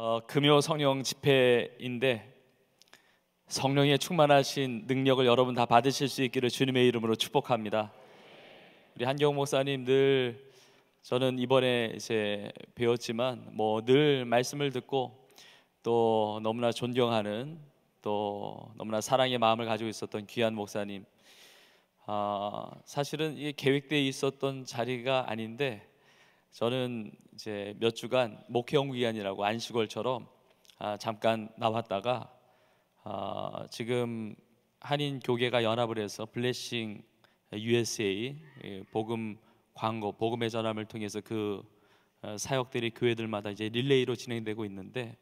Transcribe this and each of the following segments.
어, 금요 성령 집회인데 성령의 충만하신 능력을 여러분 다 받으실 수 있기를 주님의 이름으로 축복합니다. 우리 한경 목사님 늘 저는 이번에 이제 배웠지만 뭐 늘 말씀을 듣고 또 너무나 존경하는 또 너무나 사랑의 마음을 가지고 있었던 귀한 목사님. 아, 사실은 이 계획돼 있었던 자리가 아닌데 저는 이제 몇 주간 목회 연 기간이라고 안식월처럼 아, 잠깐 나왔다가 아, 지금 한인 교계가 연합을 해서 블레싱 USA 예, 복음 광고 복음의 전함을 통해서 그 어, 사역들이 교회들마다 이제 릴레이로 진행되고 있는데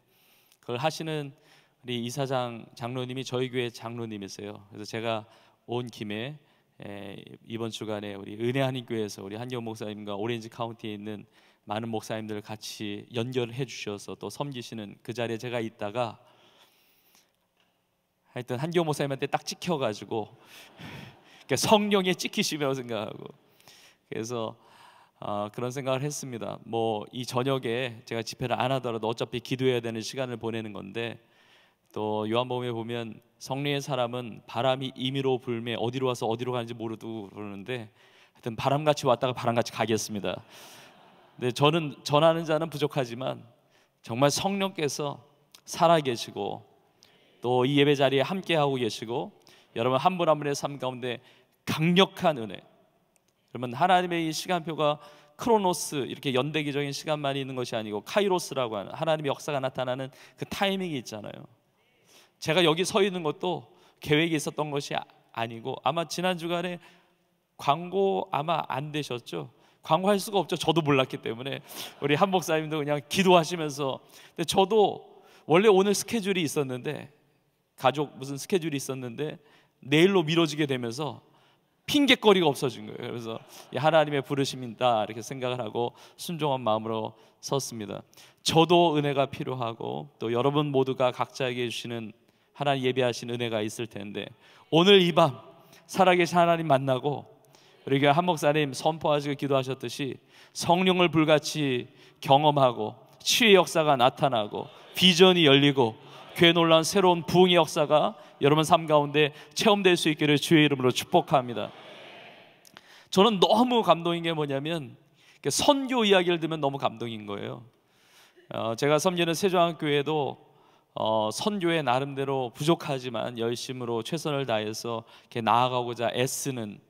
그걸 하시는 우리 이사장 장로님이 저희 교회 장로님이세요. 그래서 제가 온 김에 에, 예, 이번 주간에 우리 은혜 한인교회에서 우리 한경 목사님과 오렌지 카운티에 있는 많은 목사님들 같이 연결해 주셔서 또 섬기시는 그 자리에 제가 있다가 하여튼 한경 목사님한테 딱 찍혀가지고 성령에 찍히시며 생각하고 그래서 어, 그런 생각을 했습니다. 뭐 이 저녁에 제가 집회를 안 하더라도 어차피 기도해야 되는 시간을 보내는 건데 또 요한복음에 보면 성령의 사람은 바람이 임의로 불매 어디로 와서 어디로 가는지 모르고 그러는데 하여튼 바람같이 왔다가 바람같이 가겠습니다. 근데 저는 전하는 자는 부족하지만 정말 성령께서 살아 계시고 또 이 예배 자리에 함께 하고 계시고 여러분 한 분 한 분의 삶 가운데 강력한 은혜. 그러면 하나님의 이 시간표가 크로노스 이렇게 연대기적인 시간만이 있는 것이 아니고 카이로스라고 하는 하나님의 역사가 나타나는 그 타이밍이 있잖아요. 제가 여기 서 있는 것도 계획이 있었던 것이 아, 아니고 아마 지난 주간에 광고 아마 안 되셨죠? 광고할 수가 없죠. 저도 몰랐기 때문에 우리 한 목사님도 그냥 기도하시면서 근데 저도 원래 오늘 스케줄이 있었는데 가족 무슨 스케줄이 있었는데 내일로 미뤄지게 되면서 핑계거리가 없어진 거예요. 그래서 하나님의 부르심이다 이렇게 생각을 하고 순종한 마음으로 섰습니다. 저도 은혜가 필요하고 또 여러분 모두가 각자에게 주시는 하나님 예배하신 은혜가 있을 텐데 오늘 이 밤 살아계신 하나님 만나고 우리가 한 목사님 선포하시고 기도하셨듯이 성령을 불같이 경험하고 치유의 역사가 나타나고 비전이 열리고 괴 놀란 새로운 부흥의 역사가 여러분 삶 가운데 체험될 수 있기를 주의 이름으로 축복합니다. 저는 너무 감동인 게 뭐냐면 선교 이야기를 들으면 너무 감동인 거예요. 어, 제가 섬기는 세종학교에도 어, 선교의 나름대로 부족하지만 열심으로 최선을 다해서 이렇게 나아가고자 애쓰는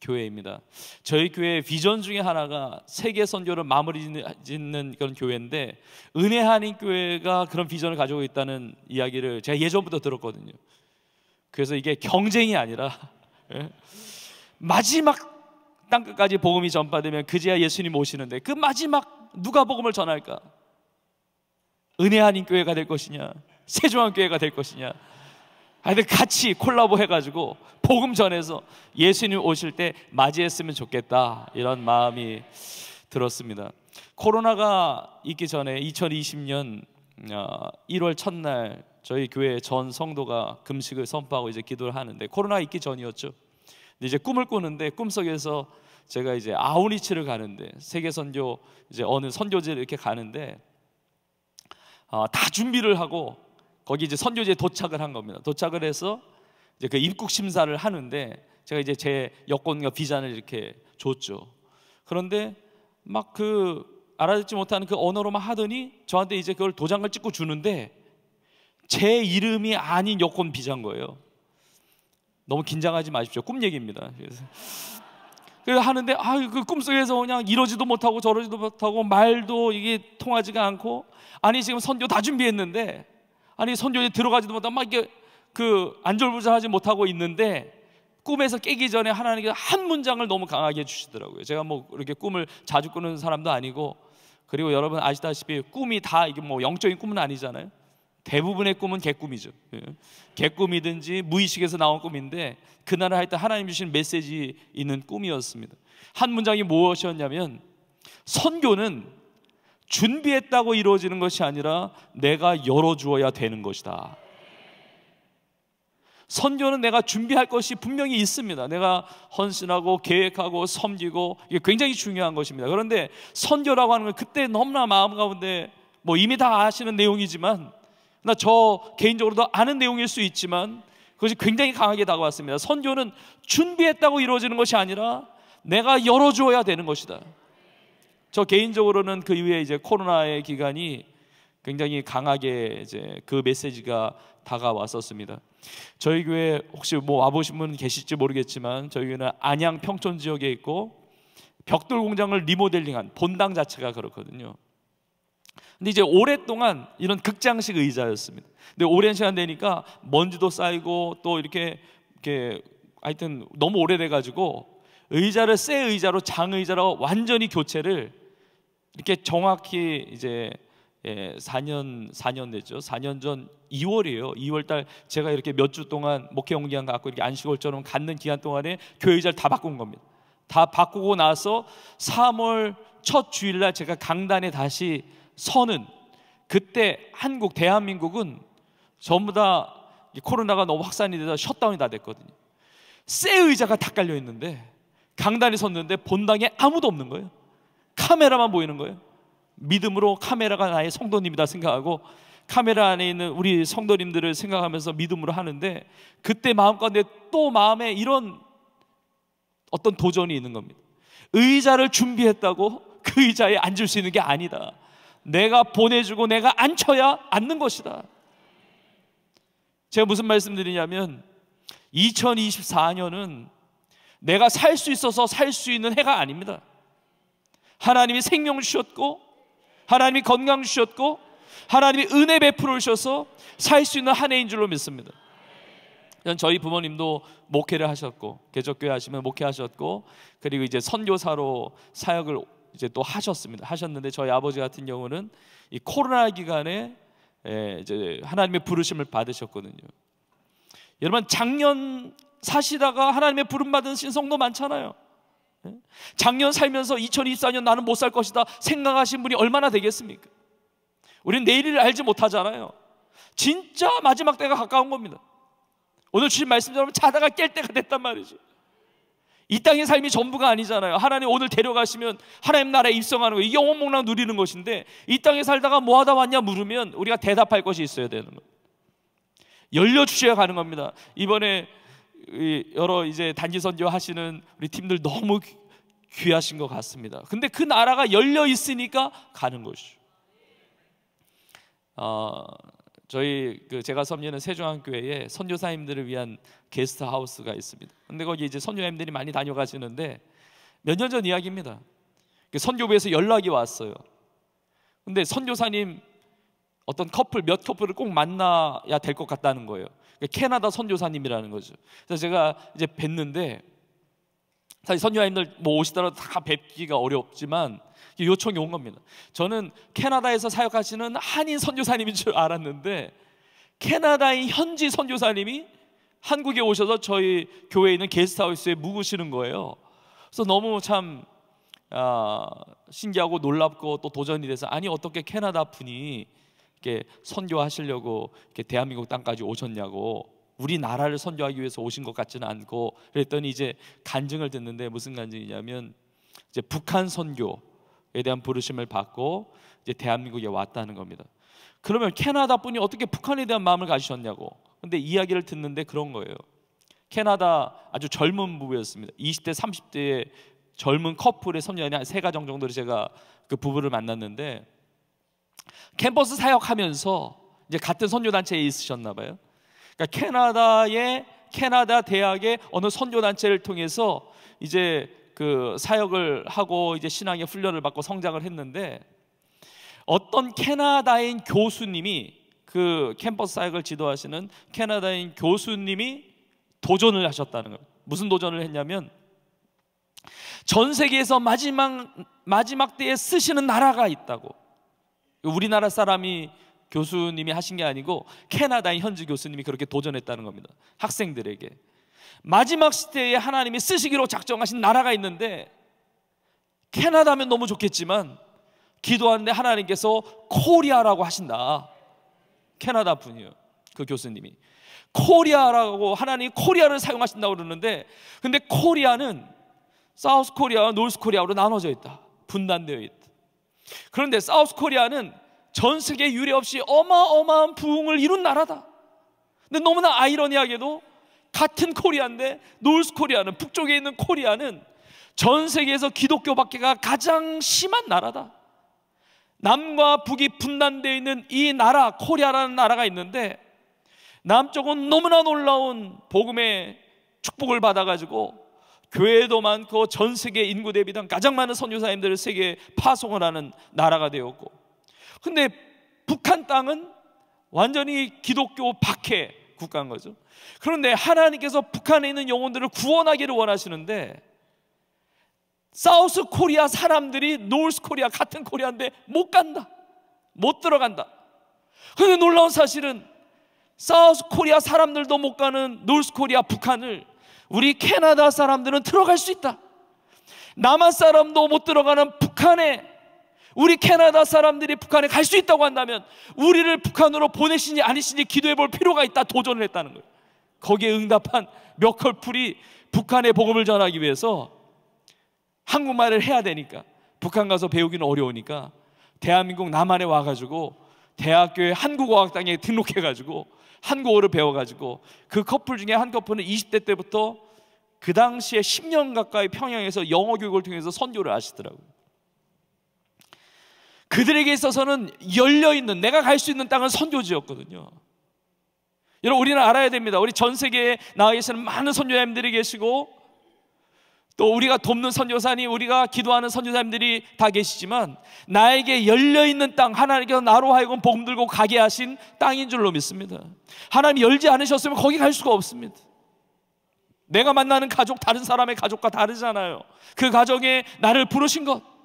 교회입니다. 저희 교회의 비전 중에 하나가 세계 선교를 마무리 짓는 그런 교회인데 은혜 한인 교회가 그런 비전을 가지고 있다는 이야기를 제가 예전부터 들었거든요. 그래서 이게 경쟁이 아니라 예? 마지막 땅 끝까지 복음이 전파되면 그제야 예수님 오시는데 그 마지막 누가 복음을 전할까? 은혜 아닌 교회가 될 것이냐 세종한 교회가 될 것이냐 하여 아, 같이 콜라보 해가지고 복음 전해서 예수님 오실 때 맞이했으면 좋겠다 이런 마음이 들었습니다 코로나가 있기 전에 2020년 1월 어, 첫날 저희 교회 전 성도가 금식을 선포하고 이제 기도를 하는데 코로나 있기 전이었죠 이제 꿈을 꾸는데 꿈속에서 제가 이제 아우리치를 가는데 세계 선교 이제 어느 선교지를 이렇게 가는데 어, 다 준비를 하고 거기 이제 선교지에 도착을 한 겁니다. 도착을 해서 이제 그 입국 심사를 하는데 제가 이제 제 여권과 비자를 이렇게 줬죠. 그런데 막그 알아듣지 못하는 그 언어로만 하더니 저한테 이제 그걸 도장을 찍고 주는데 제 이름이 아닌 여권 비자인 거예요. 너무 긴장하지 마십시오. 꿈 얘기입니다. 그래서 하는데 아, 그 꿈속에서 그냥 이러지도 못하고 저러지도 못하고 말도 이게 통하지가 않고 아니 지금 선교 다 준비했는데 아니 선교에 들어가지도 못하고 막 이게 그 안절부절하지 못하고 있는데 꿈에서 깨기 전에 하나님께서 한 문장을 너무 강하게 주시더라고요. 제가 뭐 이렇게 꿈을 자주 꾸는 사람도 아니고 그리고 여러분 아시다시피 꿈이 다 이게 뭐 영적인 꿈은 아니잖아요. 대부분의 꿈은 개꿈이죠. 예. 개꿈이든지 무의식에서 나온 꿈인데 그날을 하여튼 하나님 주신 메시지 있는 꿈이었습니다. 한 문장이 무엇이었냐면 선교는 준비했다고 이루어지는 것이 아니라 내가 열어주어야 되는 것이다. 선교는 내가 준비할 것이 분명히 있습니다. 내가 헌신하고 계획하고 섬기고 이게 굉장히 중요한 것입니다. 그런데 선교라고 하는 건 그때 너무나 마음 가운데 뭐 이미 다 아시는 내용이지만 나저 개인적으로도 아는 내용일 수 있지만 그것이 굉장히 강하게 다가왔습니다. 선교는 준비했다고 이루어지는 것이 아니라 내가 열어주어야 되는 것이다. 저 개인적으로는 그 이후에 이제 코로나의 기간이 굉장히 강하게 이제 그 메시지가 다가왔었습니다. 저희 교회 혹시 뭐 와보신 분 계실지 모르겠지만 저희 교회는 안양 평촌 지역에 있고 벽돌 공장을 리모델링한 본당 자체가 그렇거든요. 근데 이제 오랫동안 이런 극장식 의자였습니다. 근데 오랜 시간 되니까 먼지도 쌓이고 또 이렇게 이렇게 하여튼 너무 오래돼 가지고 의자를 새 의자로 장 의자로 완전히 교체를 이렇게 정확히 이제 예, 4년 4년 됐죠. 4년 전 2월이에요. 2월 달 제가 이렇게 몇 주 동안 목회 공기한 갖고 이렇게 안식월처럼 갖는 기간 동안에 교회 의자를 다 바꾼 겁니다. 다 바꾸고 나서 3월 첫 주일날 제가 강단에 다시 선은 그때 한국 대한민국은 전부 다 코로나가 너무 확산이 돼서 셧다운이 다 됐거든요. 새 의자가 다 깔려 있는데 강단에 섰는데 본당에 아무도 없는 거예요. 카메라만 보이는 거예요. 믿음으로 카메라가 나의 성도님이다 생각하고 카메라 안에 있는 우리 성도님들을 생각하면서 믿음으로 하는데 그때 마음 가운데 또 마음에 이런 어떤 도전이 있는 겁니다. 의자를 준비했다고 그 의자에 앉을 수 있는 게 아니다. 내가 보내주고 내가 앉혀야 앉는 것이다. 제가 무슨 말씀드리냐면 2024년은 내가 살 수 있어서 살 수 있는 해가 아닙니다. 하나님이 생명 주셨고 하나님이 건강 주셨고 하나님이 은혜 베풀어 주셔서 살 수 있는 한 해인 줄로 믿습니다. 저희 부모님도 목회를 하셨고 개척교회 하시면 목회하셨고 그리고 이제 선교사로 사역을 이제 또 하셨습니다. 하셨는데 저희 아버지 같은 경우는 이 코로나 기간에 예, 이제 하나님의 부르심을 받으셨거든요. 여러분 작년 사시다가 하나님의 부름 받은 신성도 많잖아요. 예? 작년 살면서 2024년 나는 못 살 것이다 생각하신 분이 얼마나 되겠습니까? 우리는 내일을 알지 못하잖아요. 진짜 마지막 때가 가까운 겁니다. 오늘 주신 말씀처럼 자다가 깰 때가 됐단 말이죠. 이 땅의 삶이 전부가 아니잖아요. 하나님 오늘 데려가시면 하나님 나라에 입성하는 거, 이게 원목락 누리는 것인데 이 땅에 살다가 뭐 하다 왔냐 물으면 우리가 대답할 것이 있어야 되는 거예요. 열려주셔야 가능합니다. 이번에 여러 이제 단지 선교 하시는 우리 팀들 너무 귀하신 것 같습니다. 근데 그 나라가 열려 있으니까 가는 것이죠. 어, 저희 그 제가 섬기는 세종학교에 선교사님들을 위한 게스트 하우스가 있습니다. 근데 거기 이제 선교사님들이 많이 다녀가시는데 몇 년 전 이야기입니다. 그 선교부에서 연락이 왔어요. 근데 선교사님 어떤 커플 몇 커플을 꼭 만나야 될 것 같다는 거예요. 그러니까 캐나다 선교사님이라는 거죠. 그래서 제가 이제 뵀는데 사실 선교사님들 뭐 오시더라도 다 뵙기가 어렵지만 요청이 온 겁니다. 저는 캐나다에서 사역하시는 한인 선교사님인 줄 알았는데 캐나다의 현지 선교사님이 한국에 오셔서 저희 교회에 있는 게스트하우스에 묵으시는 거예요. 그래서 너무 참 아, 신기하고 놀랍고 또 도전이 돼서 아니 어떻게 캐나다 분이 이렇게 선교하시려고 이렇게 대한민국 땅까지 오셨냐고 우리나라를 선교하기 위해서 오신 것 같지는 않고 그랬더니 이제 간증을 듣는데 무슨 간증이냐면 이제 북한 선교에 대한 부르심을 받고 이제 대한민국에 왔다는 겁니다. 그러면 캐나다 분이 어떻게 북한에 대한 마음을 가지셨냐고. 근데 이야기를 듣는데 그런 거예요. 캐나다 아주 젊은 부부였습니다. 20대, 30대의 젊은 커플의 선녀냐 세 가정 정도를 제가 그 부부를 만났는데 캠퍼스 사역하면서 이제 같은 선교단체에 있으셨나 봐요. 그러니까 캐나다의 캐나다 대학의 어느 선교 단체를 통해서 이제 그 사역을 하고 이제 신앙의 훈련을 받고 성장을 했는데 어떤 캐나다인 교수님이 그 캠퍼스 사역을 지도하시는 캐나다인 교수님이 도전을 하셨다는 거예요. 무슨 도전을 했냐면 전 세계에서 마지막 마지막 때에 쓰시는 나라가 있다고. 우리나라 사람이 교수님이 하신 게 아니고 캐나다의 현지 교수님이 그렇게 도전했다는 겁니다. 학생들에게 마지막 시대에 하나님이 쓰시기로 작정하신 나라가 있는데 캐나다면 너무 좋겠지만 기도하는데 하나님께서 코리아라고 하신다. 캐나다 분이요. 그 교수님이 코리아라고 하나님 코리아를 사용하신다고 그러는데 근데 코리아는 사우스 코리아와 노스 코리아로 나눠져 있다. 분단되어 있다. 그런데 사우스 코리아는 전 세계 유례 없이 어마어마한 부흥을 이룬 나라다. 근데 너무나 아이러니하게도 같은 코리아인데 노스 코리아는 북쪽에 있는 코리아는 전 세계에서 기독교 밖에가 가장 심한 나라다. 남과 북이 분단되어 있는 이 나라 코리아라는 나라가 있는데 남쪽은 너무나 놀라운 복음의 축복을 받아가지고 교회도 많고 전 세계 인구 대비당 가장 많은 선교사님들을 세계에 파송을 하는 나라가 되었고 근데 북한 땅은 완전히 기독교 박해 국가인 거죠. 그런데 하나님께서 북한에 있는 영혼들을 구원하기를 원하시는데 사우스 코리아 사람들이 노스 코리아 같은 코리아인데 못 간다. 못 들어간다. 그데 놀라운 사실은 사우스 코리아 사람들도 못 가는 노스 코리아 북한을 우리 캐나다 사람들은 들어갈 수 있다. 남한 사람도 못 들어가는 북한에 우리 캐나다 사람들이 북한에 갈 수 있다고 한다면 우리를 북한으로 보내시니 아니시니 기도해 볼 필요가 있다 도전을 했다는 거예요. 거기에 응답한 몇 컬풀이 북한의 복음을 전하기 위해서 한국말을 해야 되니까 북한 가서 배우기는 어려우니까 대한민국 남한에 와가지고 대학교에 한국어학당에 등록해가지고 한국어를 배워가지고 그 커플 중에 한 커플은 20대 때부터 그 당시에 10년 가까이 평양에서 영어 교육을 통해서 선교를 하시더라고요. 그들에게 있어서는 열려 있는 내가 갈 수 있는 땅은 선교지였거든요. 여러분 우리는 알아야 됩니다. 우리 전 세계에 나와 계시는 많은 선교사님들이 계시고 또 우리가 돕는 선교사님, 우리가 기도하는 선교사님들이 다 계시지만 나에게 열려 있는 땅, 하나님께서 나로 하여금 복음 들고 가게 하신 땅인 줄로 믿습니다. 하나님 열지 않으셨으면 거기 갈 수가 없습니다. 내가 만나는 가족 다른 사람의 가족과 다르잖아요. 그 가정에 나를 부르신 것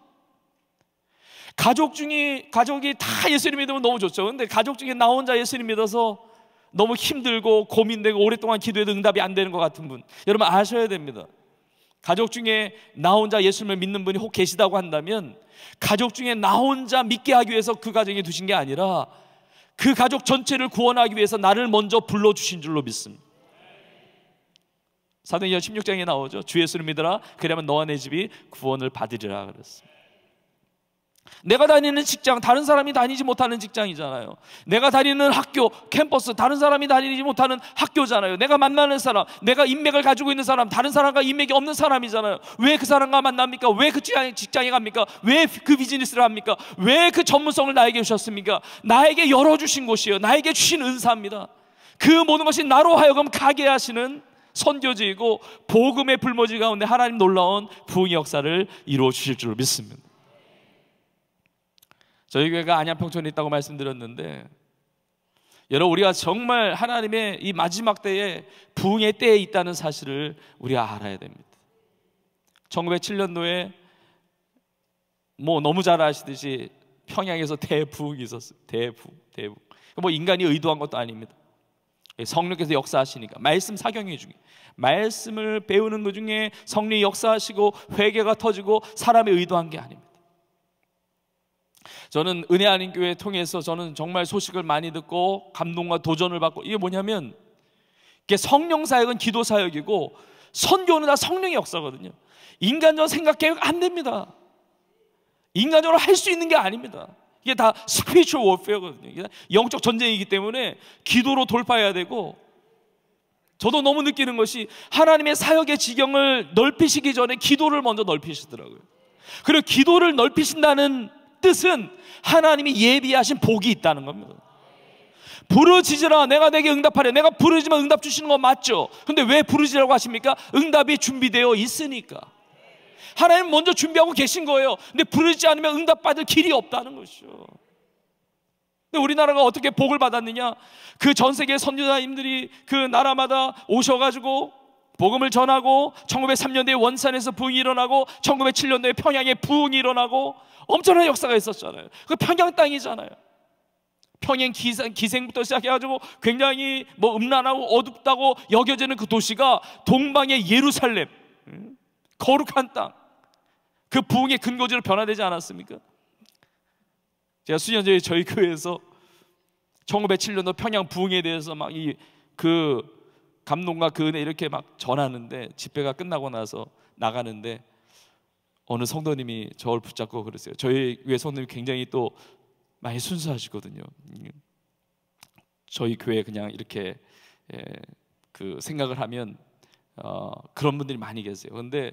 가족 중에 가족이 다 예수님 믿으면 너무 좋죠. 근데 가족 중에 나 혼자 예수님 믿어서 너무 힘들고 고민되고 오랫동안 기도해도 응답이 안 되는 것 같은 분 여러분 아셔야 됩니다. 가족 중에 나 혼자 예수님을 믿는 분이 혹 계시다고 한다면 가족 중에 나 혼자 믿게 하기 위해서 그 가정에 두신 게 아니라 그 가족 전체를 구원하기 위해서 나를 먼저 불러주신 줄로 믿습니다. 사도행전 16장에 나오죠. 주 예수를 믿어라. 그러면 너와 내 집이 구원을 받으리라 그랬습니다. 내가 다니는 직장 다른 사람이 다니지 못하는 직장이잖아요. 내가 다니는 학교 캠퍼스 다른 사람이 다니지 못하는 학교잖아요. 내가 만나는 사람, 내가 인맥을 가지고 있는 사람 다른 사람과 인맥이 없는 사람이잖아요. 왜 그 사람과 만납니까? 왜 그 직장에 갑니까? 왜 그 비즈니스를 합니까? 왜 그 전문성을 나에게 주셨습니까? 나에게 열어 주신 곳이에요. 나에게 주신 은사입니다. 그 모든 것이 나로 하여금 가게 하시는 선교지이고 복음의 불모지 가운데 하나님 놀라운 부흥의 역사를 이루어 주실 줄 믿습니다. 저희 교회가 안양평촌에 있다고 말씀드렸는데 여러분 우리가 정말 하나님의 이 마지막 때에 부흥의 때에 있다는 사실을 우리가 알아야 됩니다. 1907년도에 뭐 너무 잘 아시듯이 평양에서 대부흥이 있었어요. 대부, 대부. 그러니까 뭐 인간이 의도한 것도 아닙니다. 예, 성령께서 역사하시니까 말씀 사경회 중에 말씀을 배우는 그 중에 성령이 역사하시고 회개가 터지고 사람이 의도한 게 아닙니다. 저는 은혜 아닌 교회 통해서 저는 정말 소식을 많이 듣고 감동과 도전을 받고 이게 뭐냐면 이게 성령 사역은 기도 사역이고 선교는 다 성령의 역사거든요. 인간적으로 생각 계획 안 됩니다. 인간적으로 할 수 있는 게 아닙니다. 이게 다 스피리추얼 워페어거든요. 영적 전쟁이기 때문에 기도로 돌파해야 되고 저도 너무 느끼는 것이 하나님의 사역의 지경을 넓히시기 전에 기도를 먼저 넓히시더라고요. 그리고 기도를 넓히신다는 뜻은 하나님이 예비하신 복이 있다는 겁니다. 부르짖으라 내가 내게 응답하래 내가 부르짖으 응답 주시는 거 맞죠 근데 왜부르짖라고 하십니까? 응답이 준비되어 있으니까 하나님 먼저 준비하고 계신 거예요 근데 부르지 않으면 응답받을 길이 없다는 것이죠 근데 우리나라가 어떻게 복을 받았느냐 그 전 세계 선교사님들이 그 나라마다 오셔가지고 복음을 전하고 1903년도에 원산에서 부흥이 일어나고 1907년도에 평양에 부흥이 일어나고 엄청난 역사가 있었잖아요. 그 평양 땅이잖아요. 평양 기생, 기생부터 시작해가지고 굉장히 뭐 음란하고 어둡다고 여겨지는 그 도시가 동방의 예루살렘, 음, 거룩한 땅, 그 부흥의 근거지로 변화되지 않았습니까? 제가 수년 전에 저희 교회에서 1907년도 평양 부흥에 대해서 막 이 그 감동과 그 은혜 이렇게 막 전하는데 집회가 끝나고 나서 나가는데 어느 성도님이 저를 붙잡고 그러어요 저희 교회 성도님이 굉장히 또 많이 순수하시거든요. 저희 교회 그냥 이렇게 예, 그 생각을 하면 어, 그런 분들이 많이 계세요. 그런데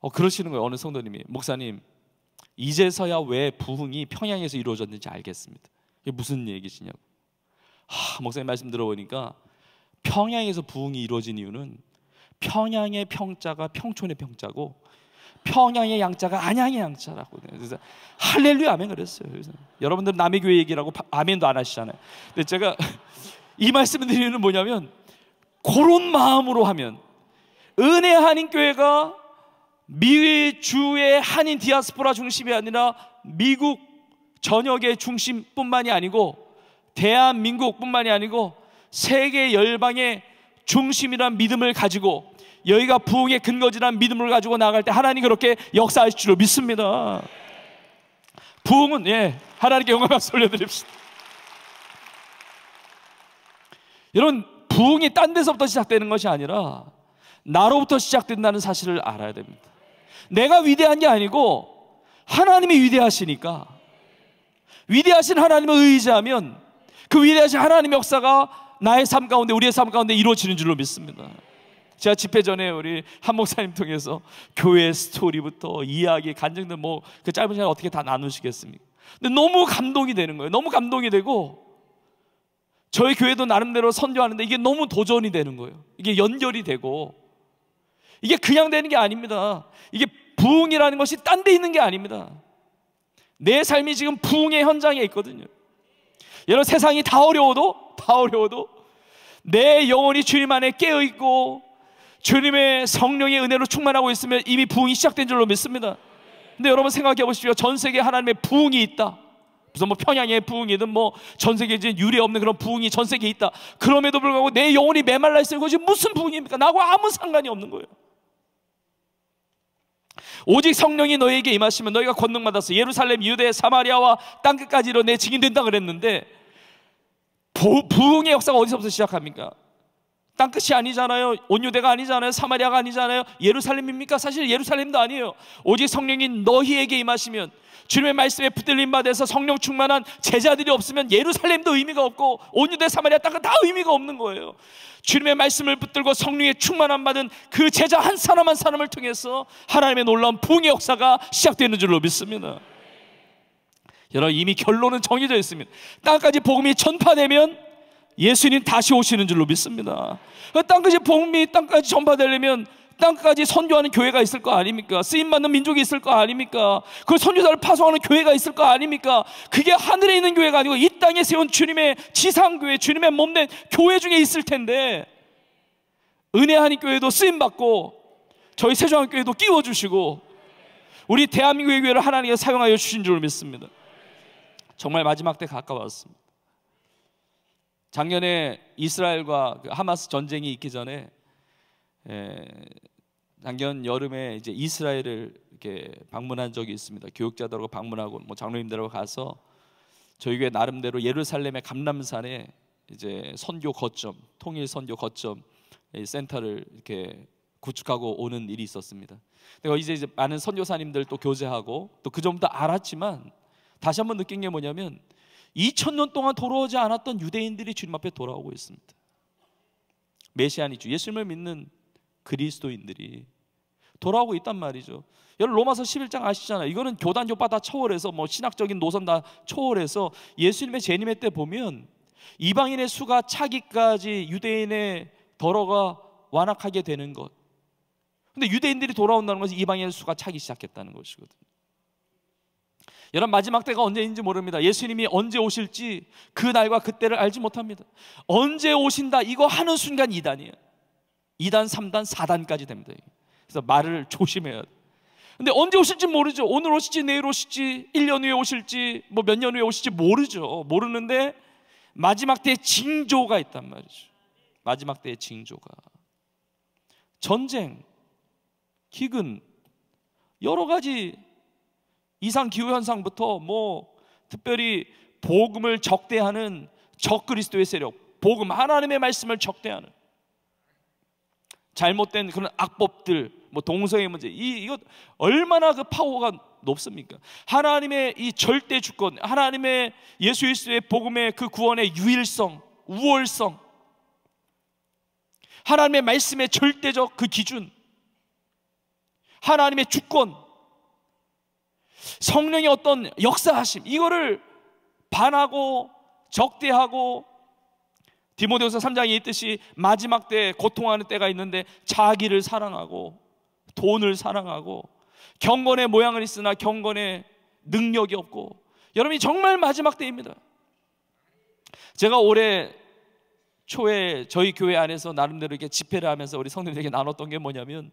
어, 그러시는 거예요. 어느 성도님이 목사님 이제서야 왜 부흥이 평양에서 이루어졌는지 알겠습니다. 이게 무슨 얘기시냐고. 하, 목사님 말씀 들어보니까 평양에서 부흥이 이루어진 이유는 평양의 평자가 평촌의 평자고 평양의 양자가 안양의 양자라고. 그래서 할렐루야 아멘 그랬어요. 그래서 여러분들 남의 교회 얘기라고 아멘도 안 하시잖아요. 근데 제가 이 말씀을 드리는 뭐냐면 그런 마음으로 하면 은혜 한인 교회가 미 주의 한인 디아스포라 중심이 아니라 미국 전역의 중심뿐만이 아니고 대한민국뿐만이 아니고 세계 열방의 중심이란 믿음을 가지고 여기가 부흥의 근거지란 믿음을 가지고 나갈 때 하나님 그렇게 역사하실 줄 믿습니다. 부흥은 예 하나님께 영광 박수 려드립시다 여러분 부흥이 딴 데서부터 시작되는 것이 아니라 나로부터 시작된다는 사실을 알아야 됩니다. 내가 위대한 게 아니고 하나님이 위대하시니까 위대하신 하나님을 의지하면 그 위대하신 하나님의 역사가 나의 삶 가운데 우리의 삶 가운데 이루어지는 줄로 믿습니다. 제가 집회 전에 우리 한 목사님 통해서 교회 스토리부터 이야기, 간증들 뭐그 짧은 시간 어떻게 다 나누시겠습니까? 근데 너무 감동이 되는 거예요. 너무 감동이 되고 저희 교회도 나름대로 선교하는데 이게 너무 도전이 되는 거예요. 이게 연결이 되고 이게 그냥 되는 게 아닙니다. 이게 부흥이라는 것이 딴 데 있는 게 아닙니다. 내 삶이 지금 부흥의 현장에 있거든요. 여러분 세상이 다 어려워도 다 어려워도 내 영혼이 주님 안에 깨어 있고 주님의 성령의 은혜로 충만하고 있으면 이미 부흥이 시작된 줄로 믿습니다. 근데 여러분 생각해 보십시오. 전 세계 하나님의 부흥이 있다. 무슨 뭐 평양의 부흥이든 뭐 전 세계에 유례 없는 그런 부흥이 전 세계에 있다. 그럼에도 불구하고 내 영혼이 메말라 있어요. 그것이 무슨 부흥입니까? 나하고 아무 상관이 없는 거예요. 오직 성령이 너에게 희 임하시면 너희가 권능 받아서 예루살렘, 유대, 사마리아와 땅 끝까지 로내 증인 된다 그랬는데 부, 부흥의 역사가 어디서부터 시작합니까? 땅끝이 아니잖아요. 온유대가 아니잖아요. 사마리아가 아니잖아요. 예루살렘입니까? 사실 예루살렘도 아니에요. 오직 성령이 너희에게 임하시면 주님의 말씀에 붙들림 받아서 성령 충만한 제자들이 없으면 예루살렘도 의미가 없고 온유대 사마리아 땅은 다 의미가 없는 거예요. 주님의 말씀을 붙들고 성령의 충만함 받은 그 제자 한 사람 한 사람을 통해서 하나님의 놀라운 부의 역사가 시작되는 줄로 믿습니다. 여러분 이미 결론은 정해져 있습니다. 땅까지 복음이 전파되면 예수님 다시 오시는 줄로 믿습니다. 그 땅까지 복음이 땅까지 전파되려면 땅까지 선교하는 교회가 있을 거 아닙니까? 쓰임받는 민족이 있을 거 아닙니까? 그 선교사를 파송하는 교회가 있을 거 아닙니까? 그게 하늘에 있는 교회가 아니고 이 땅에 세운 주님의 지상교회, 주님의 몸된 교회 중에 있을 텐데 은혜 한인교회도 쓰임받고 저희 세종한교회도 끼워주시고 우리 대한민국의 교회를 하나님께서 사용하여 주신 줄 믿습니다. 정말 마지막 때 가까웠습니다. 작년에 이스라엘과 그 하마스 전쟁이 있기 전에 에, 예, 작년 여름에 이제 이스라엘을 이렇게 방문한 적이 있습니다. 교육자들하고 방문하고 뭐 장로님들하고 가서 저희 교회 나름대로 예루살렘의 감람산에 이제 선교 거점, 통일 선교 거점 센터를 이렇게 구축하고 오는 일이 있었습니다. 내가 이제, 이제 많은 선교사님들 또 교제하고 또 그 점도 알았지만 다시 한번 느낀 게 뭐냐면 2000년 동안 돌아오지 않았던 유대인들이 주님 앞에 돌아오고 있습니다. 메시아니죠. 예수님을 믿는 그리스도인들이 돌아오고 있단 말이죠. 여러분 로마서 11장 아시잖아요. 이거는 교단 교파 다 초월해서 뭐 신학적인 노선 다 초월해서 예수님의 재림의 때 보면 이방인의 수가 차기까지 유대인의 더러가 완악하게 되는 것. 근데 유대인들이 돌아온다는 것은 이방인의 수가 차기 시작했다는 것이거든요. 여러분 마지막 때가 언제인지 모릅니다. 예수님이 언제 오실지 그 날과 그때를 알지 못합니다. 언제 오신다 이거 하는 순간 2단이에요. 2단, 3단, 4단까지 됩니다. 그래서 말을 조심해야 근데 언제 오실지 모르죠. 오늘 오실지 내일 오실지 1년 후에 오실지 뭐 몇 년 후에 오실지 모르죠. 모르는데 마지막 때의 징조가 있단 말이죠. 마지막 때의 징조가 전쟁, 기근 여러 가지 이상 기후 현상부터 뭐 특별히 복음을 적대하는 적그리스도의 세력, 복음 하나님의 말씀을 적대하는 잘못된 그런 악법들, 뭐 동성애 문제 이 이거 얼마나 그 파워가 높습니까? 하나님의 이 절대 주권, 하나님의 예수 그리스도의 복음의 그 구원의 유일성, 우월성, 하나님의 말씀의 절대적 그 기준, 하나님의 주권 성령의 어떤 역사하심 이거를 반하고 적대하고 디모데후서 3장에 있듯이 마지막 때 고통하는 때가 있는데 자기를 사랑하고 돈을 사랑하고 경건의 모양을 있으나 경건의 능력이 없고 여러분이 정말 마지막 때입니다. 제가 올해 초에 저희 교회 안에서 나름대로 이렇게 집회를 하면서 우리 성도들에게 나눴던 게 뭐냐면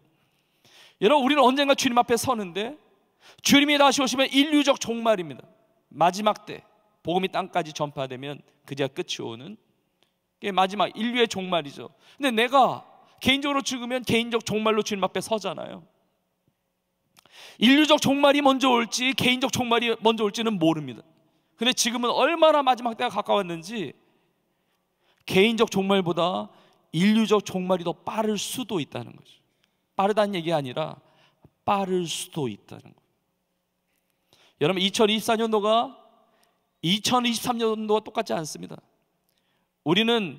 여러분 우리는 언젠가 주님 앞에 서는데 주님이 다시 오시면 인류적 종말입니다. 마지막 때 복음이 땅까지 전파되면 그제 끝이 오는 게 마지막 인류의 종말이죠. 근데 내가 개인적으로 죽으면 개인적 종말로 주님 앞에 서잖아요. 인류적 종말이 먼저 올지 개인적 종말이 먼저 올지는 모릅니다. 근데 지금은 얼마나 마지막 때가 가까웠는지 개인적 종말보다 인류적 종말이 더 빠를 수도 있다는 거죠. 빠르다는 얘기 아니라 빠를 수도 있다는 거예 여러분 2024년도가 2023년도와 똑같지 않습니다. 우리는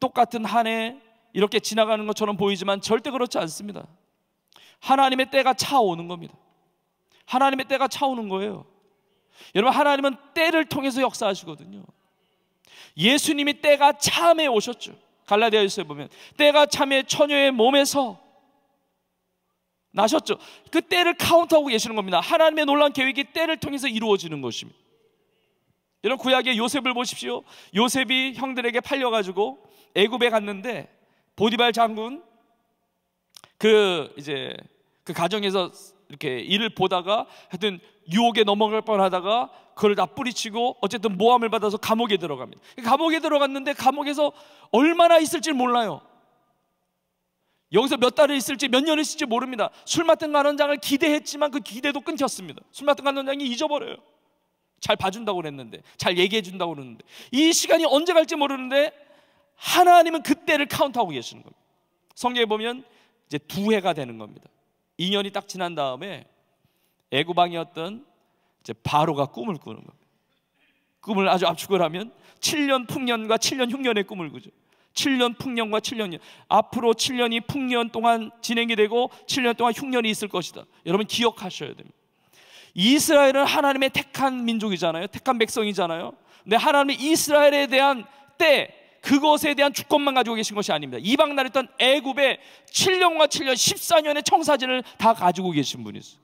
똑같은 한 해 이렇게 지나가는 것처럼 보이지만 절대 그렇지 않습니다. 하나님의 때가 차오는 겁니다. 하나님의 때가 차오는 거예요. 여러분 하나님은 때를 통해서 역사하시거든요. 예수님이 때가 참에 오셨죠. 갈라디아에서 보면 때가 참에 처녀의 몸에서 나셨죠? 그 때를 카운트하고 계시는 겁니다. 하나님의 놀라운 계획이 때를 통해서 이루어지는 것입니다. 여러분 구약의 요셉을 보십시오. 요셉이 형들에게 팔려가지고 애굽에 갔는데 보디발 장군 그 이제 그 가정에서 이렇게 일을 보다가 하여튼 유혹에 넘어갈 뻔하다가 그걸 다 뿌리치고 어쨌든 모함을 받아서 감옥에 들어갑니다. 감옥에 들어갔는데 감옥에서 얼마나 있을지 몰라요. 여기서 몇 달을 있을지 몇 년을 있을지 모릅니다. 술 맡은 간원장을 기대했지만 그 기대도 끊겼습니다. 술 맡은 간원장이 잊어버려요. 잘 봐준다고 그랬는데, 잘 얘기해준다고 그러는데, 이 시간이 언제 갈지 모르는데 하나님은 그때를 카운트하고 계시는 겁니다. 성경에 보면 이제 두 해가 되는 겁니다. 2년이 딱 지난 다음에 애구방이었던 이제 바로가 꿈을 꾸는 겁니다. 꿈을 아주 압축을 하면 7년 풍년과 7년 흉년의 꿈을 꾸죠. 7년 풍년과 7년 앞으로 7년이 풍년 동안 진행이 되고 7년 동안 흉년이 있을 것이다. 여러분 기억하셔야 됩니다. 이스라엘은 하나님의 택한 민족이잖아요. 택한 백성이잖아요. 근데 하나님이 이스라엘에 대한 때 그것에 대한 주권만 가지고 계신 것이 아닙니다. 이방 나라였던 애굽에 7년과 7년 14년의 청사진을 다 가지고 계신 분이세요.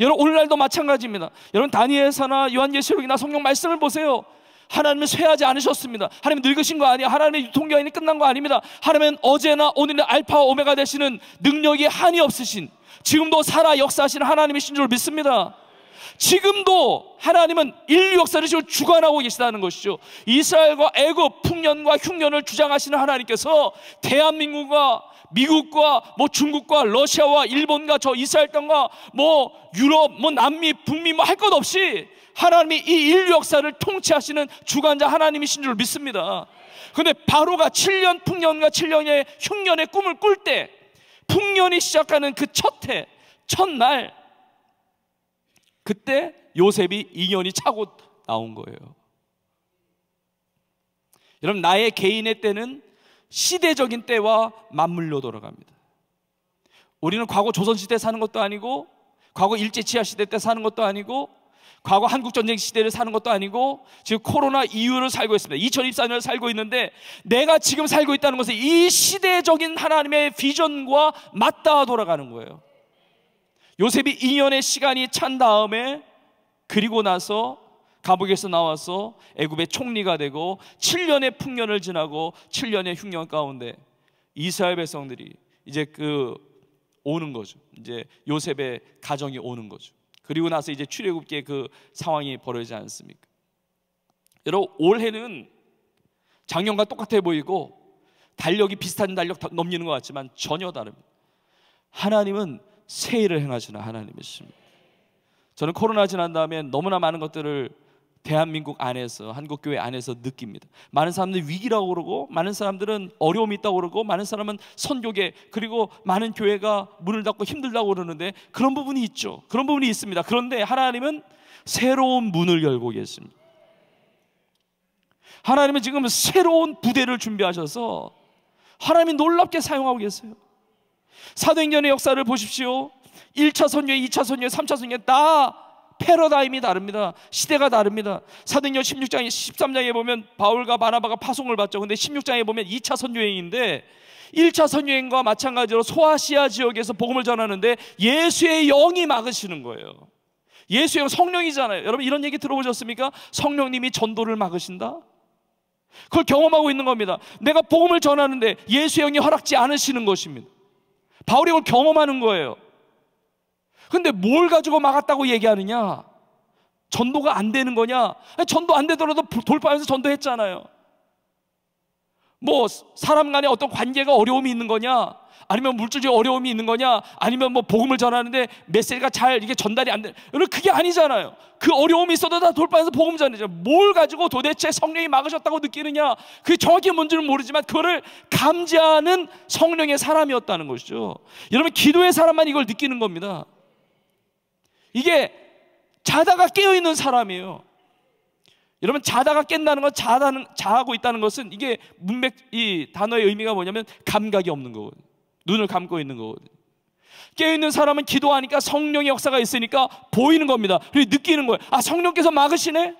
여러분 오늘날도 마찬가지입니다. 여러분 다니엘사나 요한계시록이나 성경 말씀을 보세요. 하나님은 쇠하지 않으셨습니다. 하나님은 늙으신 거 아니야. 하나님의 유통기한이 끝난 거 아닙니다. 하나님은 어제나 오늘의 알파와 오메가 되시는 능력이 한이 없으신 지금도 살아 역사하시는 하나님이신 줄 믿습니다. 지금도 하나님은 인류 역사를 지금 주관하고 계시다는 것이죠. 이스라엘과 애굽, 풍년과 흉년을 주장하시는 하나님께서 대한민국과 미국과 뭐 중국과 러시아와 일본과 저 이스라엘 땅과 뭐 유럽, 뭐 남미, 북미 뭐 할 것 없이 하나님이 이 인류 역사를 통치하시는 주관자 하나님이신 줄 믿습니다. 근데 바로가 7년 풍년과 7년의 흉년의 꿈을 꿀 때 풍년이 시작하는 그 첫 해, 첫날 그때 요셉이 인연이 차고 나온 거예요. 여러분 나의 개인의 때는 시대적인 때와 맞물려 돌아갑니다. 우리는 과거 조선시대 사는 것도 아니고 과거 일제치하시대 때 사는 것도 아니고 과거 한국전쟁 시대를 사는 것도 아니고 지금 코로나 이후를 살고 있습니다. 2024년을 살고 있는데 내가 지금 살고 있다는 것은 이 시대적인 하나님의 비전과 맞닿아 돌아가는 거예요. 요셉이 2년의 시간이 찬 다음에 그리고 나서 감옥에서 나와서 애굽의 총리가 되고 7년의 풍년을 지나고 7년의 흉년 가운데 이스라엘 백성들이 이제 그 오는 거죠. 이제 요셉의 가정이 오는 거죠. 그리고 나서 이제 출애굽기의 그 상황이 벌어지지 않습니까? 여러분 올해는 작년과 똑같아 보이고 달력이 비슷한 달력 넘기는 것 같지만 전혀 다릅니다. 하나님은 새 일을 행하시는 하나님이십니다. 저는 코로나 지난 다음에 너무나 많은 것들을 대한민국 안에서 한국 교회 안에서 느낍니다. 많은 사람들이 위기라고 그러고 많은 사람들은 어려움이 있다고 그러고 많은 사람은 선교계 그리고 많은 교회가 문을 닫고 힘들다고 그러는데 그런 부분이 있죠. 그런 부분이 있습니다. 그런데 하나님은 새로운 문을 열고 계십니다. 하나님은 지금 새로운 부대를 준비하셔서 하나님이 놀랍게 사용하고 계세요. 사도행전의 역사를 보십시오. 1차 선교, 2차 선교, 3차 선교 다 패러다임이 다릅니다. 시대가 다릅니다. 사도행전 16장 13장에 보면 바울과 바나바가 파송을 받죠. 근데 16장에 보면 2차 선유행인데 1차 선유행과 마찬가지로 소아시아 지역에서 복음을 전하는데 예수의 영이 막으시는 거예요. 예수의 영 성령이잖아요. 여러분 이런 얘기 들어보셨습니까? 성령님이 전도를 막으신다? 그걸 경험하고 있는 겁니다. 내가 복음을 전하는데 예수의 영이 허락지 않으시는 것입니다. 바울이 그걸 경험하는 거예요. 근데 뭘 가지고 막았다고 얘기하느냐? 전도가 안 되는 거냐? 아니, 전도 안 되더라도 돌파해서 전도했잖아요. 뭐 사람 간에 어떤 관계가 어려움이 있는 거냐? 아니면 물질적 어려움이 있는 거냐? 아니면 뭐 복음을 전하는데 메시지가 잘 이게 전달이 안 돼. 여러분 그게 아니잖아요. 그 어려움이 있어도 다 돌파해서 복음 전해져뭘 가지고 도대체 성령이 막으셨다고 느끼느냐? 그게 정확히 뭔지는 모르지만 그거를 감지하는 성령의 사람이었다는 것이죠. 여러분 기도의 사람만 이걸 느끼는 겁니다. 이게 자다가 깨어있는 사람이에요. 여러분 자다가 깬다는 건 자다는 자하고 있다는 것은 이게 문맥 이 단어의 의미가 뭐냐면 감각이 없는 거거든. 눈을 감고 있는 거거든. 깨어 있는 사람은 기도하니까 성령의 역사가 있으니까 보이는 겁니다. 그리고 느끼는 거예요. 아 성령께서 막으시네.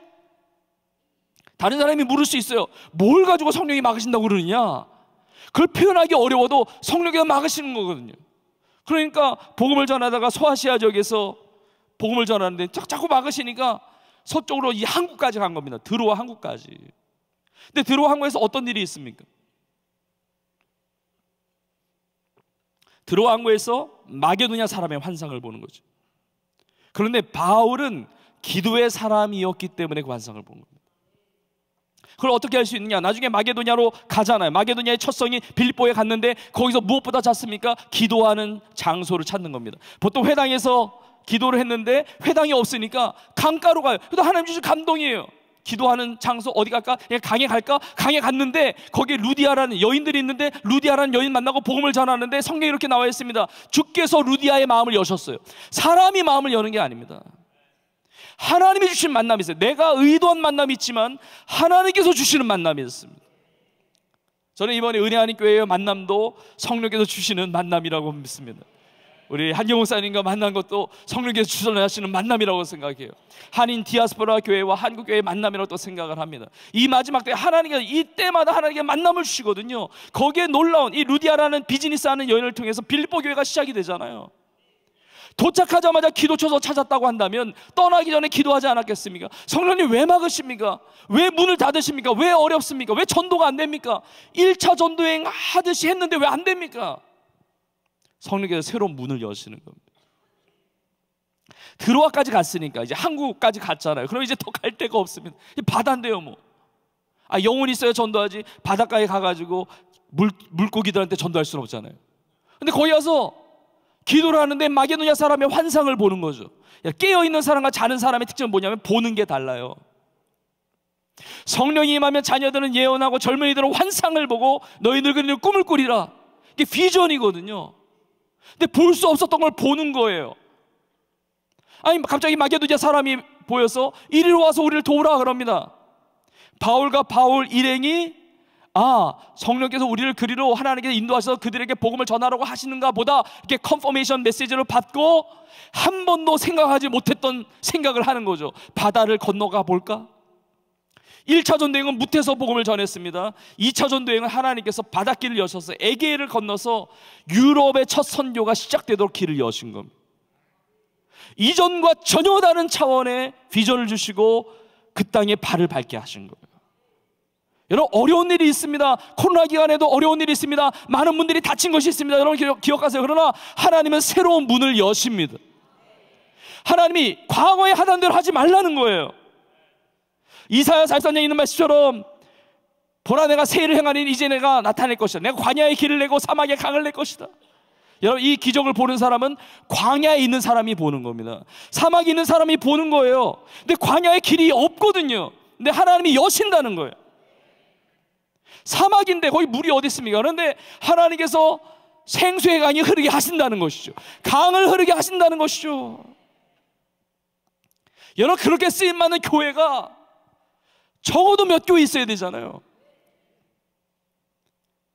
다른 사람이 물을 수 있어요. 뭘 가지고 성령이 막으신다고 그러느냐? 그걸 표현하기 어려워도 성령께서 막으시는 거거든요. 그러니까 복음을 전하다가 소아시아 지역에서 복음을 전하는데 자꾸 막으시니까 서쪽으로 이 한국까지 간 겁니다. 드로와 한국까지. 근데 드로와 한국에서 어떤 일이 있습니까? 드로와 한국에서 마게도냐 사람의 환상을 보는 거죠. 그런데 바울은 기도의 사람이었기 때문에 그 환상을 보는 겁니다. 그걸 어떻게 할 수 있느냐? 나중에 마게도냐로 가잖아요. 마게도냐의 첫성이 빌립보에 갔는데 거기서 무엇보다 잤습니까 기도하는 장소를 찾는 겁니다. 보통 회당에서 기도를 했는데 회당이 없으니까 강가로 가요. 그래도 하나님 주신 감동이에요. 기도하는 장소 어디 갈까? 그냥 강에 갈까? 강에 갔는데 거기에 루디아라는 여인들이 있는데 루디아라는 여인 만나고 복음을 전하는데 성경에 이렇게 나와 있습니다. 주께서 루디아의 마음을 여셨어요. 사람이 마음을 여는 게 아닙니다. 하나님이 주신 만남이 있어요. 내가 의도한 만남이 있지만 하나님께서 주시는 만남이 있습니다. 저는 이번에 은혜하는 교회의 만남도 성령께서 주시는 만남이라고 믿습니다. 우리 한경호 사님과 만난 것도 성령께서 주선하시는 만남이라고 생각해요. 한인 디아스포라 교회와 한국 교회의 만남이라고 또 생각을 합니다. 이 마지막 때 하나님께서 이 때마다 하나님께 만남을 주시거든요. 거기에 놀라운 이 루디아라는 비즈니스 하는 여인을 통해서 빌보 교회가 시작이 되잖아요. 도착하자마자 기도쳐서 찾았다고 한다면 떠나기 전에 기도하지 않았겠습니까? 성령님 왜 막으십니까? 왜 문을 닫으십니까? 왜 어렵습니까? 왜 전도가 안 됩니까? 1차 전도행 하듯이 했는데 왜 안 됩니까? 성령께서 새로운 문을 여시는 겁니다. 드로아까지 갔으니까 이제 한국까지 갔잖아요. 그럼 이제 더 갈 데가 없습니다. 바다인데요, 뭐. 아, 영혼 있어야 전도하지. 바닷가에 가가지고 물, 물고기들한테 전도할 수는 없잖아요. 근데 거기 가서 기도를 하는데 마게노냐 사람의 환상을 보는 거죠. 깨어있는 사람과 자는 사람의 특징은 뭐냐면 보는 게 달라요. 성령이 임하면 자녀들은 예언하고 젊은이들은 환상을 보고 너희 늙은이는 꿈을 꾸리라. 이게 비전이거든요. 근데 볼 수 없었던 걸 보는 거예요. 아니 갑자기 마게도냐 사람이 보여서 이리로 와서 우리를 도우라 그럽니다. 바울과 바울 일행이 아 성령께서 우리를 그리로 하나님께서 인도하셔서 그들에게 복음을 전하라고 하시는가 보다 이렇게 컨포메이션 메시지를 받고 한 번도 생각하지 못했던 생각을 하는 거죠. 바다를 건너가 볼까? 1차 전도행은 무태서 복음을 전했습니다. 2차 전도행은 하나님께서 바닷길을 여셔서 에게를 건너서 유럽의 첫 선교가 시작되도록 길을 여신 겁니다. 이전과 전혀 다른 차원의 비전을 주시고 그 땅에 발을 밟게 하신 겁니다. 여러분 어려운 일이 있습니다. 코로나 기간에도 어려운 일이 있습니다. 많은 분들이 다친 것이 있습니다. 여러분 기억, 하세요 그러나 하나님은 새로운 문을 여십니다. 하나님이 과거에 하던 대로 하지 말라는 거예요. 이사야 43장에 있는 말씀처럼 보라 내가 새일을 행하니 이제 내가 나타낼 것이다. 내가 광야의 길을 내고 사막의 강을 낼 것이다. 여러분 이 기적을 보는 사람은 광야에 있는 사람이 보는 겁니다. 사막에 있는 사람이 보는 거예요. 근데 광야에 길이 없거든요. 근데 하나님이 여신다는 거예요. 사막인데 거기 물이 어디 있습니까? 그런데 하나님께서 생수의 강이 흐르게 하신다는 것이죠. 강을 흐르게 하신다는 것이죠. 여러분 그렇게 쓰임 많은 교회가 적어도 몇 교회 있어야 되잖아요.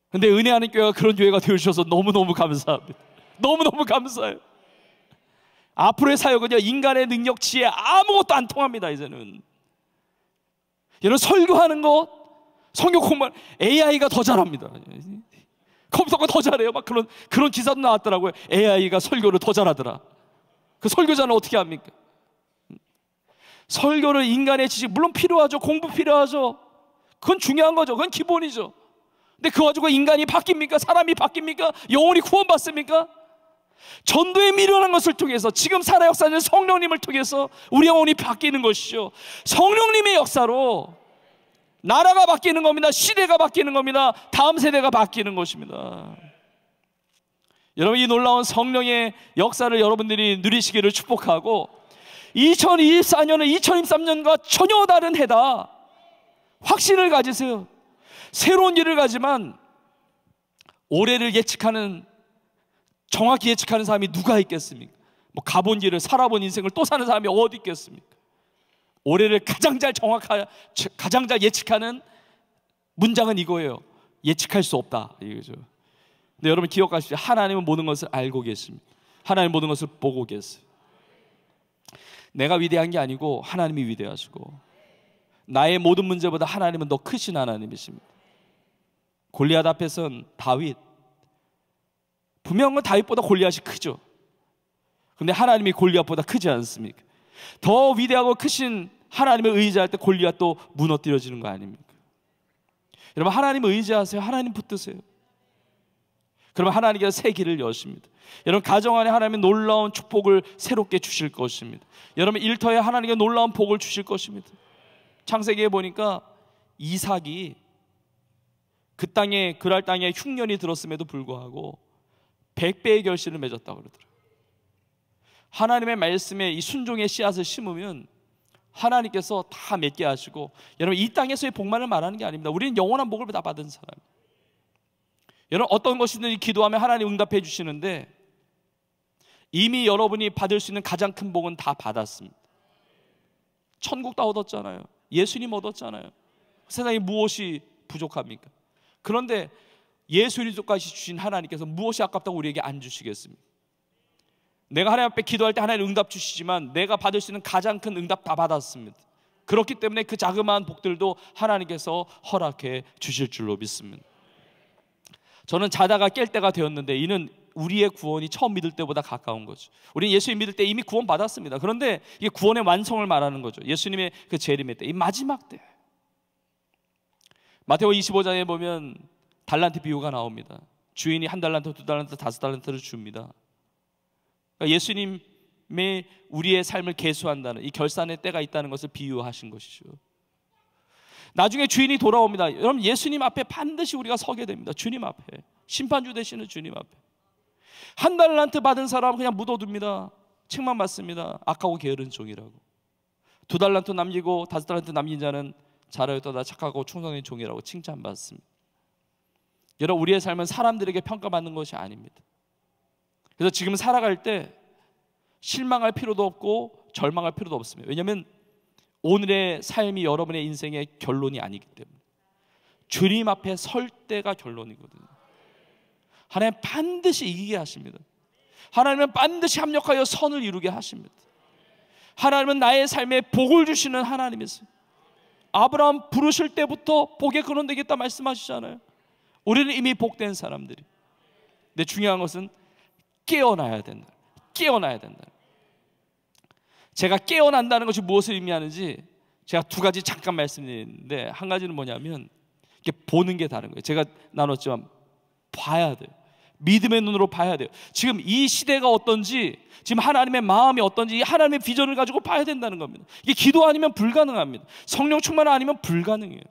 근데 은혜하는 교회가 그런 교회가 되어주셔서 너무너무 감사합니다. 너무너무 감사해요. 앞으로의 사역은 인간의 능력, 치에 아무것도 안 통합니다, 이제는. 여러분, 설교하는 것, 성경 공부, AI가 더 잘합니다. 컴퓨터가 더 잘해요. 막 그런, 그런 기사도 나왔더라고요. AI가 설교를 더 잘하더라. 그 설교자는 어떻게 합니까? 설교를 인간의 지식, 물론 필요하죠. 공부 필요하죠. 그건 중요한 거죠. 그건 기본이죠. 근데 그거 가지고 인간이 바뀝니까? 사람이 바뀝니까? 영혼이 구원받습니까? 전도의 미련한 것을 통해서 지금 살아 역사는 성령님을 통해서 우리 영혼이 바뀌는 것이죠. 성령님의 역사로 나라가 바뀌는 겁니다. 시대가 바뀌는 겁니다. 다음 세대가 바뀌는 것입니다. 여러분 이 놀라운 성령의 역사를 여러분들이 누리시기를 축복하고 2024년은 2023년과 전혀 다른 해다. 확신을 가지세요. 새로운 일을 가지만 올해를 예측하는 정확히 예측하는 사람이 누가 있겠습니까? 뭐 가본 길을 살아본 인생을 또 사는 사람이 어디 있겠습니까? 올해를 가장 잘 정확하 가장 잘 예측하는 문장은 이거예요. 예측할 수 없다 이거죠. 근데 여러분 기억하십시오. 하나님은 모든 것을 알고 계십니다. 하나님 모든 것을 보고 계세요. 내가 위대한 게 아니고 하나님이 위대하시고 나의 모든 문제보다 하나님은 더 크신 하나님이십니다. 골리앗 앞에선 다윗 분명한 건 다윗보다 골리앗이 크죠. 근데 하나님이 골리앗보다 크지 않습니까? 더 위대하고 크신 하나님을 의지할 때 골리앗도 무너뜨려지는 거 아닙니까? 여러분 하나님 의지하세요. 하나님 붙드세요. 그러면 하나님께서 새 길을 여십니다. 여러분 가정 안에 하나님의 놀라운 축복을 새롭게 주실 것입니다. 여러분 일터에 하나님께 놀라운 복을 주실 것입니다. 창세기에 보니까 이삭이 그 땅에 그랄 땅에 흉년이 들었음에도 불구하고 100배의 결실을 맺었다고 그러더라고요. 하나님의 말씀에 이 순종의 씨앗을 심으면 하나님께서 다 맺게 하시고 여러분 이 땅에서의 복만을 말하는 게 아닙니다. 우리는 영원한 복을 다 받은 사람. 여러분 어떤 것이든지 기도하면 하나님 응답해 주시는데 이미 여러분이 받을 수 있는 가장 큰 복은 다 받았습니다. 천국 다 얻었잖아요. 예수님 얻었잖아요. 세상에 무엇이 부족합니까? 그런데 예수 님도까지 주신 하나님께서 무엇이 아깝다고 우리에게 안 주시겠습니까? 내가 하나님 앞에 기도할 때 하나님 응답 주시지만 내가 받을 수 있는 가장 큰 응답 다 받았습니다. 그렇기 때문에 그 자그마한 복들도 하나님께서 허락해 주실 줄로 믿습니다. 저는 자다가 깰 때가 되었는데 이는 우리의 구원이 처음 믿을 때보다 가까운 거죠. 우리는 예수님 믿을 때 이미 구원 받았습니다. 그런데 이게 구원의 완성을 말하는 거죠. 예수님의 그 재림의 때, 이 마지막 때. 마태오 25장에 보면 달란트 비유가 나옵니다. 주인이 한 달란트, 두 달란트, 다섯 달란트를 줍니다. 그러니까 예수님의 우리의 삶을 계수한다는 이 결산의 때가 있다는 것을 비유하신 것이죠. 나중에 주인이 돌아옵니다. 여러분 예수님 앞에 반드시 우리가 서게 됩니다. 주님 앞에 심판주 되시는 주님 앞에 한 달란트 받은 사람 그냥 묻어둡니다. 책만 받습니다. 악하고 게으른 종이라고. 두 달란트 남기고 다섯 달란트 남긴 자는 잘하였다 착하고 충성된 종이라고 칭찬받습니다. 여러분 우리의 삶은 사람들에게 평가받는 것이 아닙니다. 그래서 지금 살아갈 때 실망할 필요도 없고 절망할 필요도 없습니다. 왜냐하면 오늘의 삶이 여러분의 인생의 결론이 아니기 때문에 주님 앞에 설 때가 결론이거든요. 하나님 반드시 이기게 하십니다. 하나님은 반드시 합력하여 선을 이루게 하십니다. 하나님은 나의 삶에 복을 주시는 하나님이세요. 아브라함 부르실 때부터 복의 근원 되겠다 말씀하시잖아요. 우리는 이미 복된 사람들이. 근데 중요한 것은 깨어나야 된다. 깨어나야 된다. 제가 깨어난다는 것이 무엇을 의미하는지 제가 두 가지 잠깐 말씀드리는데 한 가지는 뭐냐면 이게 보는 게 다른 거예요. 제가 나눴지만 봐야 돼요. 믿음의 눈으로 봐야 돼요. 지금 이 시대가 어떤지, 지금 하나님의 마음이 어떤지, 하나님의 비전을 가지고 봐야 된다는 겁니다. 이게 기도 아니면 불가능합니다. 성령 충만 아니면 불가능해요.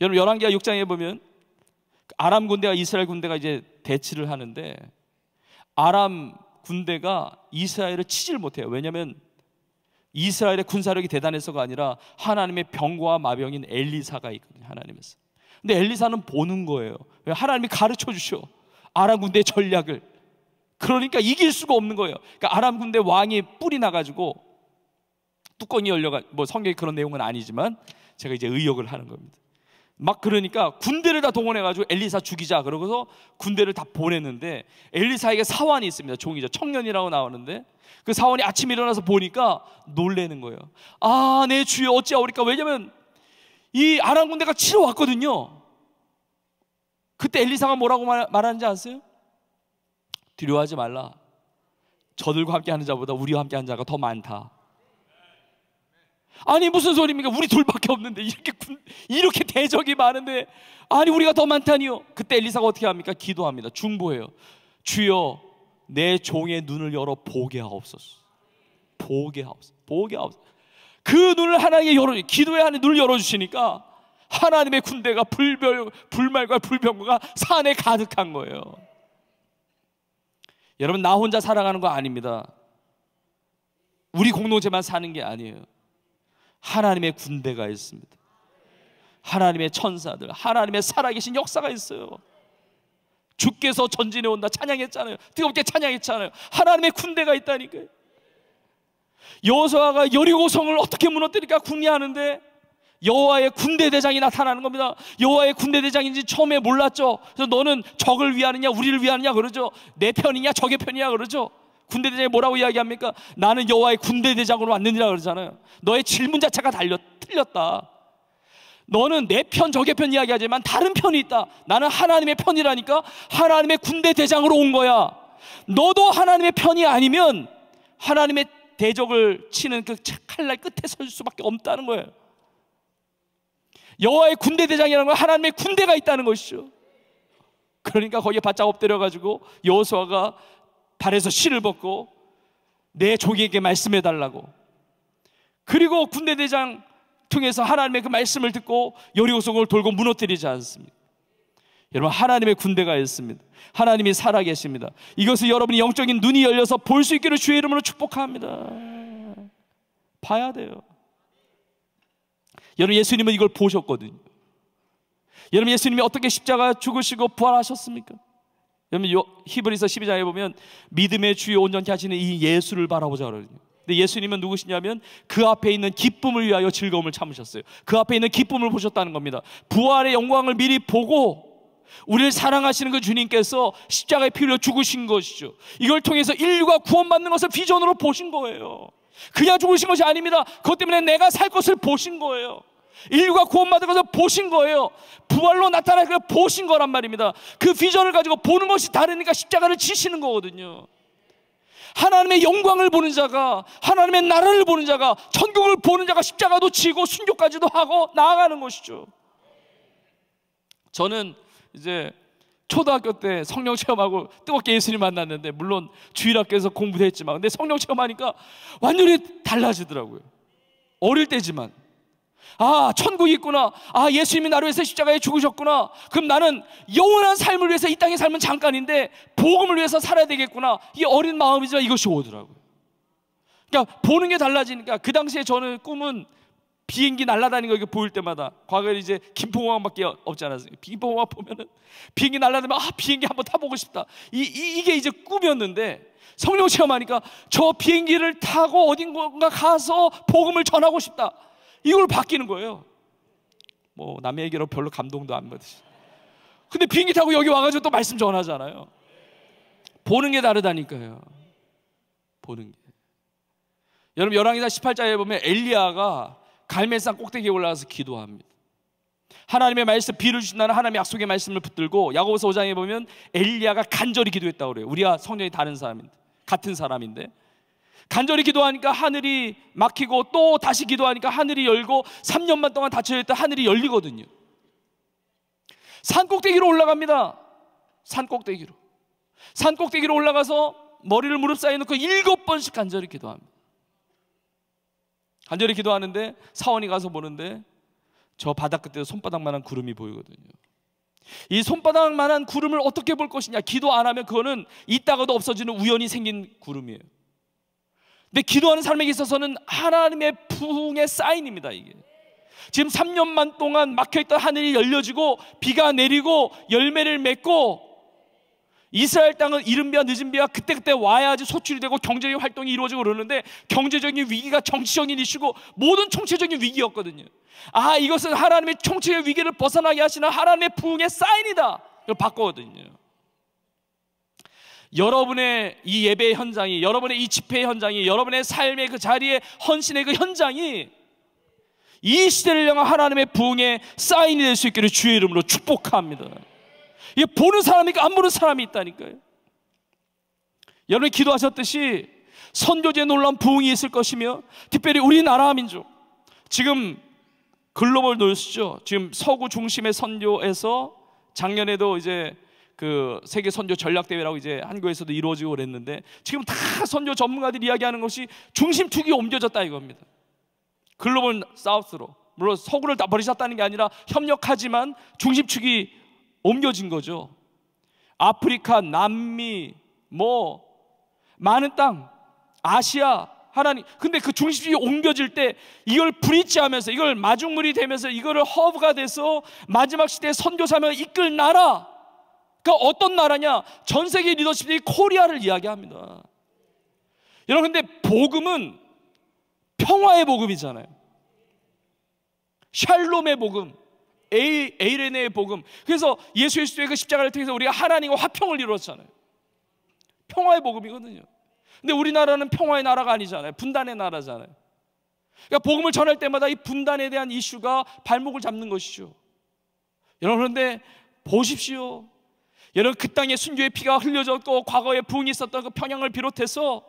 여러분 열왕개하 6장에 보면 아람 군대가 이스라엘 군대가 이제 대치를 하는데 아람 군대가 이스라엘을 치질 못해요. 왜냐하면 이스라엘의 군사력이 대단해서가 아니라 하나님의 병과 마병인 엘리사가 있거든요. 하나님에서 근데 엘리사는 보는 거예요. 하나님이 가르쳐 주셔. 아람 군대의 전략을. 그러니까 이길 수가 없는 거예요. 그러니까 아람 군대 왕이 뿔이 나가지고 뚜껑이 열려가 뭐 성경에 그런 내용은 아니지만 제가 이제 의역을 하는 겁니다. 막 그러니까 군대를 다 동원해가지고 엘리사 죽이자 그러고서 군대를 다 보냈는데 엘리사에게 사환이 있습니다 종이죠 청년이라고 나오는데 그 사원이 아침 에 일어나서 보니까 놀래는 거예요 아내 주여 어찌하오리까 왜냐면 이 아람 군대가 치러 왔거든요. 그때 엘리사가 뭐라고 말, 하는지 아세요? 두려워하지 말라. 저들과 함께 하는 자보다 우리와 함께 하는 자가 더 많다. 아니 무슨 소리입니까? 우리 둘밖에 없는데 이렇게 군, 이렇게 대적이 많은데 아니 우리가 더 많다니요. 그때 엘리사가 어떻게 합니까? 기도합니다. 중보해요. 주여 내 종의 눈을 열어 보게 하옵소서. 보게 하옵소서. 보게 하옵소서. 그 눈을 하나님의 열어 기도의 하는 눈을 열어 주시니까 하나님의 군대가 불별 불말과 불병과 산에 가득한 거예요. 여러분 나 혼자 살아가는 거 아닙니다. 우리 공동체만 사는 게 아니에요. 하나님의 군대가 있습니다. 하나님의 천사들, 하나님의 살아계신 역사가 있어요. 주께서 전진해 온다 찬양했잖아요. 뜨겁게 찬양했잖아요. 하나님의 군대가 있다니까요. 여호수아가 여리고성을 어떻게 무너뜨릴까 궁리하는데 여호와의 군대 대장이 나타나는 겁니다. 여호와의 군대 대장인지 처음에 몰랐죠. 그래서 너는 적을 위하느냐, 우리를 위하느냐 그러죠. 내 편이냐, 적의 편이냐 그러죠. 군대 대장이 뭐라고 이야기합니까? 나는 여호와의 군대 대장으로 왔느니라 그러잖아요. 너의 질문 자체가 달려 틀렸다. 너는 내 편, 적의 편 이야기하지만 다른 편이 있다. 나는 하나님의 편이라니까 하나님의 군대 대장으로 온 거야. 너도 하나님의 편이 아니면 하나님의 대적을 치는 그 칼날 끝에 설 수밖에 없다는 거예요. 여호와의 군대 대장이라는 건 하나님의 군대가 있다는 것이죠. 그러니까 거기에 바짝 엎드려 가지고 여호수아가 발에서 실을 벗고 내조에게 말씀해 달라고. 그리고 군대 대장 통해서 하나님의 그 말씀을 듣고 여리고성을 돌고 무너뜨리지 않습니까? 여러분 하나님의 군대가 있습니다. 하나님이 살아계십니다. 이것을 여러분이 영적인 눈이 열려서 볼 수 있기를 주의 이름으로 축복합니다. 봐야 돼요. 여러분 예수님은 이걸 보셨거든요. 여러분 예수님이 어떻게 십자가 죽으시고 부활하셨습니까? 여러분 히브리서 12장에 보면 믿음의 주요 온전케 하시는 이 예수를 바라보자 그러거든요. 근데 예수님은 누구시냐면 그 앞에 있는 기쁨을 위하여 즐거움을 참으셨어요. 그 앞에 있는 기쁨을 보셨다는 겁니다. 부활의 영광을 미리 보고 우리를 사랑하시는 그 주님께서 십자가의 피로 죽으신 것이죠. 이걸 통해서 인류가 구원받는 것을 비전으로 보신 거예요. 그냥 죽으신 것이 아닙니다. 그것 때문에 내가 살 것을 보신 거예요. 인류가 구원받은 것을 보신 거예요. 부활로 나타나걸 보신 거란 말입니다. 그 비전을 가지고 보는 것이 다르니까 십자가를 치시는 거거든요. 하나님의 영광을 보는 자가 하나님의 나라를 보는 자가 천국을 보는 자가 십자가도 지고 순교까지도 하고 나아가는 것이죠. 저는 이제 초등학교 때 성령 체험하고 뜨겁게 예수님 만났는데 물론 주일학교에서 공부도 했지만 근데 성령 체험하니까 완전히 달라지더라고요. 어릴 때지만 아 천국이 있구나 아 예수님이 나를 위해서 십자가에 죽으셨구나 그럼 나는 영원한 삶을 위해서 이땅에 삶은 잠깐인데 복음을 위해서 살아야 되겠구나 이 어린 마음이지만 이것이 오더라고요 그러니까 보는 게 달라지니까 그 당시에 저는 꿈은 비행기 날아다니는 거 보일 때마다 과거에 이제 김포공항밖에 없지 않았어요. 김포공항 보면은 비행기 날아다니면 아 비행기 한번 타보고 싶다. 이, 이 이게 이제 꿈이었는데 성령 체험하니까 저 비행기를 타고 어딘가 가서 복음을 전하고 싶다. 이걸 바뀌는 거예요. 뭐 남의 얘기로 별로 감동도 안 받으시. 근데 비행기 타고 여기 와가지고 또 말씀 전하잖아요. 보는 게 다르다니까요. 보는 게. 여러분 열왕기상 18장에 보면 엘리야가 갈매산 꼭대기에 올라가서 기도합니다. 하나님의 말씀 비를 주신다는 하나님의 약속의 말씀을 붙들고 야고보서 5장에 보면 엘리야가 간절히 기도했다고 그래요. 우리와 성령이 다른 사람인데 같은 사람인데 간절히 기도하니까 하늘이 막히고 또 다시 기도하니까 하늘이 열고 3년만 동안 닫혀 있던 하늘이 열리거든요. 산 꼭대기로 올라갑니다. 산 꼭대기로. 산 꼭대기로 올라가서 머리를 무릎 사이에 놓고 일곱 번씩 간절히 기도합니다. 간절히 기도하는데 사원이 가서 보는데 저 바닥 끝에 손바닥만한 구름이 보이거든요. 이 손바닥만한 구름을 어떻게 볼 것이냐? 기도 안 하면 그거는 있다가도 없어지는 우연히 생긴 구름이에요. 근데 기도하는 삶에 있어서는 하나님의 부흥의 사인입니다, 이게. 지금 3년만 동안 막혀있던 하늘이 열려지고 비가 내리고 열매를 맺고 이스라엘 땅은 이른비와 늦은비와 그때그때 와야지 소출이 되고 경제적 활동이 이루어지고 그러는데 경제적인 위기가 정치적인 이슈고 모든 총체적인 위기였거든요. 아, 이것은 하나님의 총체의 위기를 벗어나게 하시는 하나님의 부흥의 사인이다. 이걸 바꾸거든요. 여러분의 이 예배 현장이, 여러분의 이 집회 현장이, 여러분의 삶의 그 자리에 헌신의 그 현장이 이 시대를 향한 하나님의 부흥의 사인이 될 수 있기를 주의 이름으로 축복합니다. 이게 보는 사람이 니까안 보는 사람이 있다니까요. 여러분 기도하셨듯이 선교제 놀란 부흥이 있을 것이며 특별히 우리나라 민족 지금 글로벌 노스죠. 지금 서구 중심의 선교에서 작년에도 이제 그 세계 선교 전략 대회라고 이제 한국에서도 이루어지고 그랬는데 지금 다 선교 전문가들이 이야기하는 것이 중심 축이 옮겨졌다 이겁니다. 글로벌 사우스로 물론 서구를 다 버리셨다는 게 아니라 협력하지만 중심 축이 옮겨진 거죠. 아프리카, 남미, 뭐 많은 땅, 아시아 하나님. 근데 그 중심이 옮겨질 때 이걸 브릿지하면서 이걸 마중물이 되면서 이거를 허브가 돼서 마지막 시대의 선교 사명을 이끌 나라. 그 어떤 나라냐? 전 세계 리더십이 코리아를 이야기합니다. 여러분 근데 복음은 평화의 복음이잖아요. 샬롬의 복음. 에이레네의 복음. 그래서 예수 그리스도의 그 십자가를 통해서 우리가 하나님과 화평을 이루었잖아요. 평화의 복음이거든요. 근데 우리나라는 평화의 나라가 아니잖아요. 분단의 나라잖아요. 그러니까 복음을 전할 때마다 이 분단에 대한 이슈가 발목을 잡는 것이죠. 여러분 그런데 보십시오. 여러분 그 땅에 순교의 피가 흘려졌고 과거에 부흥이 있었던 그 평양을 비롯해서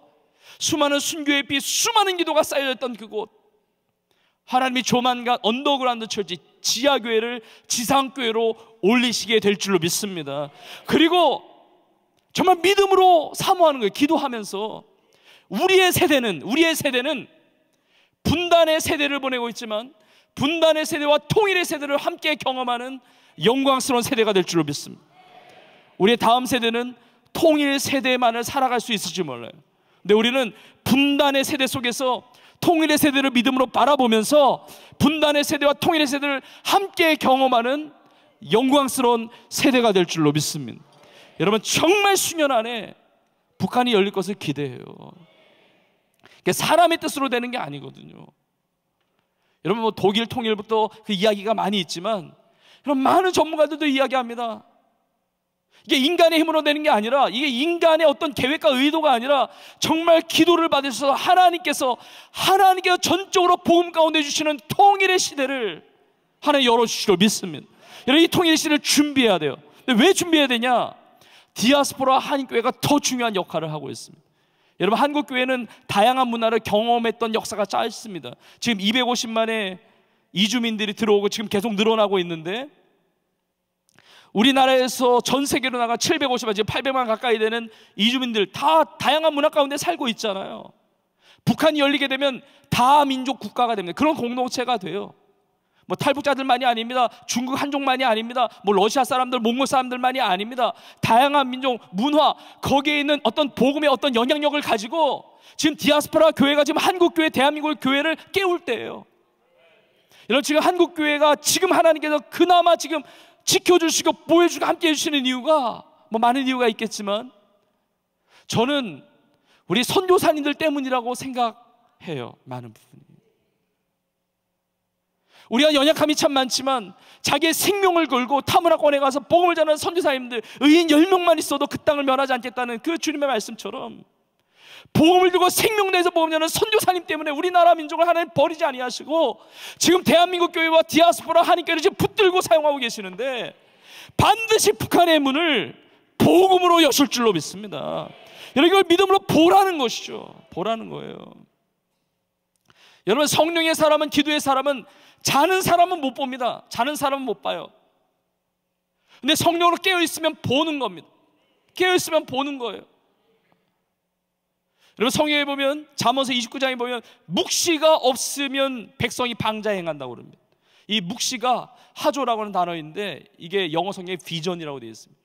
수많은 순교의 피, 수많은 기도가 쌓여졌던 그곳. 하나님이 조만간 언더그라운드 철지 지하교회를 지상교회로 올리시게 될 줄로 믿습니다. 그리고 정말 믿음으로 사모하는 거예요. 기도하면서 우리의 세대는 우리의 세대는 분단의 세대를 보내고 있지만 분단의 세대와 통일의 세대를 함께 경험하는 영광스러운 세대가 될 줄로 믿습니다. 우리의 다음 세대는 통일 세대만을 살아갈 수 있을지 몰라요. 근데 우리는 분단의 세대 속에서 통일의 세대를 믿음으로 바라보면서 분단의 세대와 통일의 세대를 함께 경험하는 영광스러운 세대가 될 줄로 믿습니다. 여러분 정말 수년 안에 북한이 열릴 것을 기대해요. 그러니까 사람의 뜻으로 되는 게 아니거든요. 여러분 뭐 독일 통일부터 그 이야기가 많이 있지만 여러분 많은 전문가들도 이야기합니다. 이게 인간의 힘으로 되는 게 아니라 이게 인간의 어떤 계획과 의도가 아니라 정말 기도를 받으셔서 하나님께서 하나님께서 전적으로 복음 가운데 주시는 통일의 시대를 하나님 열어주시로 믿습니다. 여러분 이 통일의 시대를 준비해야 돼요. 왜 준비해야 되냐? 디아스포라 한인교회가 더 중요한 역할을 하고 있습니다. 여러분 한국 교회는 다양한 문화를 경험했던 역사가 짧습니다. 지금 250만의 이주민들이 들어오고 지금 계속 늘어나고 있는데 우리나라에서 전 세계로 나가 750만, 지금 800만 가까이 되는 이주민들 다 다양한 문화 가운데 살고 있잖아요. 북한이 열리게 되면 다 민족 국가가 됩니다. 그런 공동체가 돼요. 뭐 탈북자들만이 아닙니다. 중국 한족만이 아닙니다. 뭐 러시아 사람들, 몽골 사람들만이 아닙니다. 다양한 민족, 문화, 거기에 있는 어떤 복음의 어떤 영향력을 가지고 지금 디아스포라 교회가 지금 한국 교회, 대한민국 교회를 깨울 때예요. 여러분 지금 한국 교회가 지금 하나님께서 그나마 지금 지켜주시고 보여주고 함께 해주시는 이유가 뭐 많은 이유가 있겠지만 저는 우리 선교사님들 때문이라고 생각해요. 많은 부분이. 우리가 연약함이 참 많지만 자기의 생명을 걸고 타문화권에 가서 복음을 전하는 선교사님들 의인 10명만 있어도 그 땅을 면하지 않겠다는 그 주님의 말씀처럼 복음을 들고 생명내에서 보험자는 선교사님 때문에 우리나라 민족을 하나님 버리지 아니하시고 지금 대한민국 교회와 디아스포라 하나님께서 지금 붙들고 사용하고 계시는데 반드시 북한의 문을 복음으로 여실 줄로 믿습니다. 여러분 이걸 믿음으로 보라는 것이죠. 보라는 거예요. 여러분 성령의 사람은 기도의 사람은 자는 사람은 못 봅니다. 자는 사람은 못 봐요. 근데 성령으로 깨어 있으면 보는 겁니다. 깨어 있으면 보는 거예요. 여러분 성경에 보면 잠언서 29장에 보면 묵시가 없으면 백성이 방자 행한다고 그럽니다. 이 묵시가 하조라고 하는 단어인데 이게 영어 성경에 비전이라고 되어 있습니다.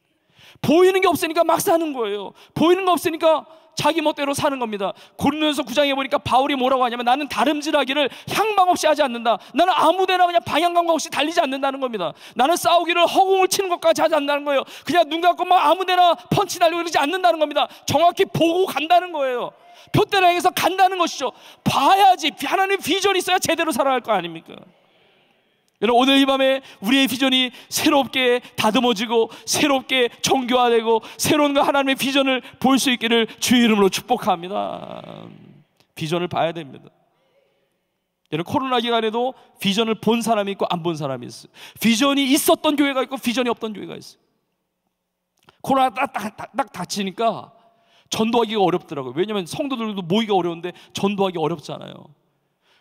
보이는 게 없으니까 막 사는 거예요. 보이는 거 없으니까 자기 멋대로 사는 겁니다. 고린도서 9장에 보니까 바울이 뭐라고 하냐면 나는 다름질하기를 향방 없이 하지 않는다. 나는 아무데나 그냥 방향감과 없이 달리지 않는다는 겁니다. 나는 싸우기를 허공을 치는 것까지 하지 않는다는 거예요. 그냥 눈 감고 막 아무데나 펀치 날리고 이러지 않는다는 겁니다. 정확히 보고 간다는 거예요. 표대를 향해서 간다는 것이죠. 봐야지 하나님 비전이 있어야 제대로 살아갈 거 아닙니까? 여러분 오늘 이 밤에 우리의 비전이 새롭게 다듬어지고 새롭게 정교화되고 새로운 그 하나님의 비전을 볼 수 있기를 주의 이름으로 축복합니다. 비전을 봐야 됩니다. 여러분 코로나 기간에도 비전을 본 사람이 있고 안 본 사람이 있어요. 비전이 있었던 교회가 있고 비전이 없던 교회가 있어요. 코로나 딱, 딱, 딱, 딱닥니까 전도하기가 어렵더라고요. 왜냐하면 성도들도 모이기 어려운데 전도하기 어렵잖아요.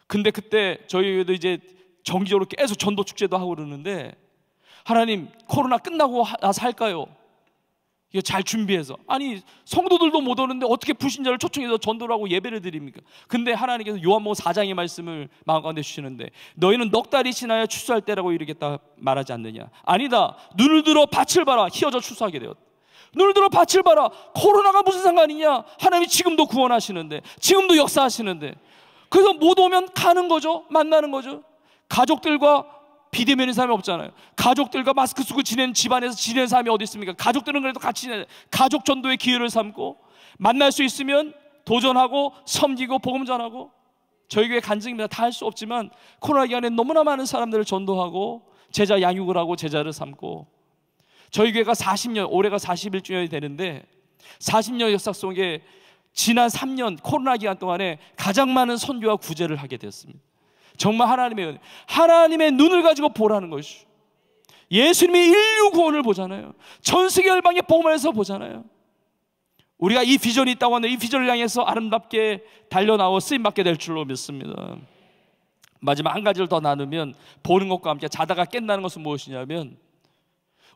근데 그때 저희 교회도 이제 정기적으로 계속 전도 축제도 하고 그러는데 하나님 코로나 끝나고 나서 할까요? 이거 잘 준비해서 아니 성도들도 못 오는데 어떻게 불신자를 초청해서 전도를 하고 예배를 드립니까? 근데 하나님께서 요한복음 4장의 말씀을 마음 가운데 주시는데 너희는 넉 달이 지나야 추수할 때라고 이르겠다 말하지 않느냐? 아니다 눈을 들어 밭을 봐라 희어져 추수하게 되었다 눈을 들어 밭을 봐라 코로나가 무슨 상관이냐? 하나님이 지금도 구원하시는데 지금도 역사하시는데 그래서 못 오면 가는 거죠 만나는 거죠 가족들과 비대면인 사람이 없잖아요. 가족들과 마스크 쓰고 지낸 집안에서 지낸 사람이 어디 있습니까? 가족들은 그래도 같이 지내 가족 전도의 기회를 삼고 만날 수 있으면 도전하고 섬기고 복음 전하고 저희 교회 간증입니다. 다 할 수 없지만 코로나 기간에 너무나 많은 사람들을 전도하고 제자 양육을 하고 제자를 삼고 저희 교회가 40년 올해가 41주년이 되는데 40년 역사 속에 지난 3년 코로나 기간 동안에 가장 많은 선교와 구제를 하게 되었습니다. 정말 하나님의 은 하나님의 눈을 가지고 보라는 것이 예수님이 인류 구원을 보잖아요. 전 세계 열방의 복음에서 보잖아요. 우리가 이 비전이 있다고 하는데 이 비전을 향해서 아름답게 달려나와 쓰임받게 될 줄로 믿습니다. 마지막 한 가지를 더 나누면 보는 것과 함께 자다가 깬다는 것은 무엇이냐면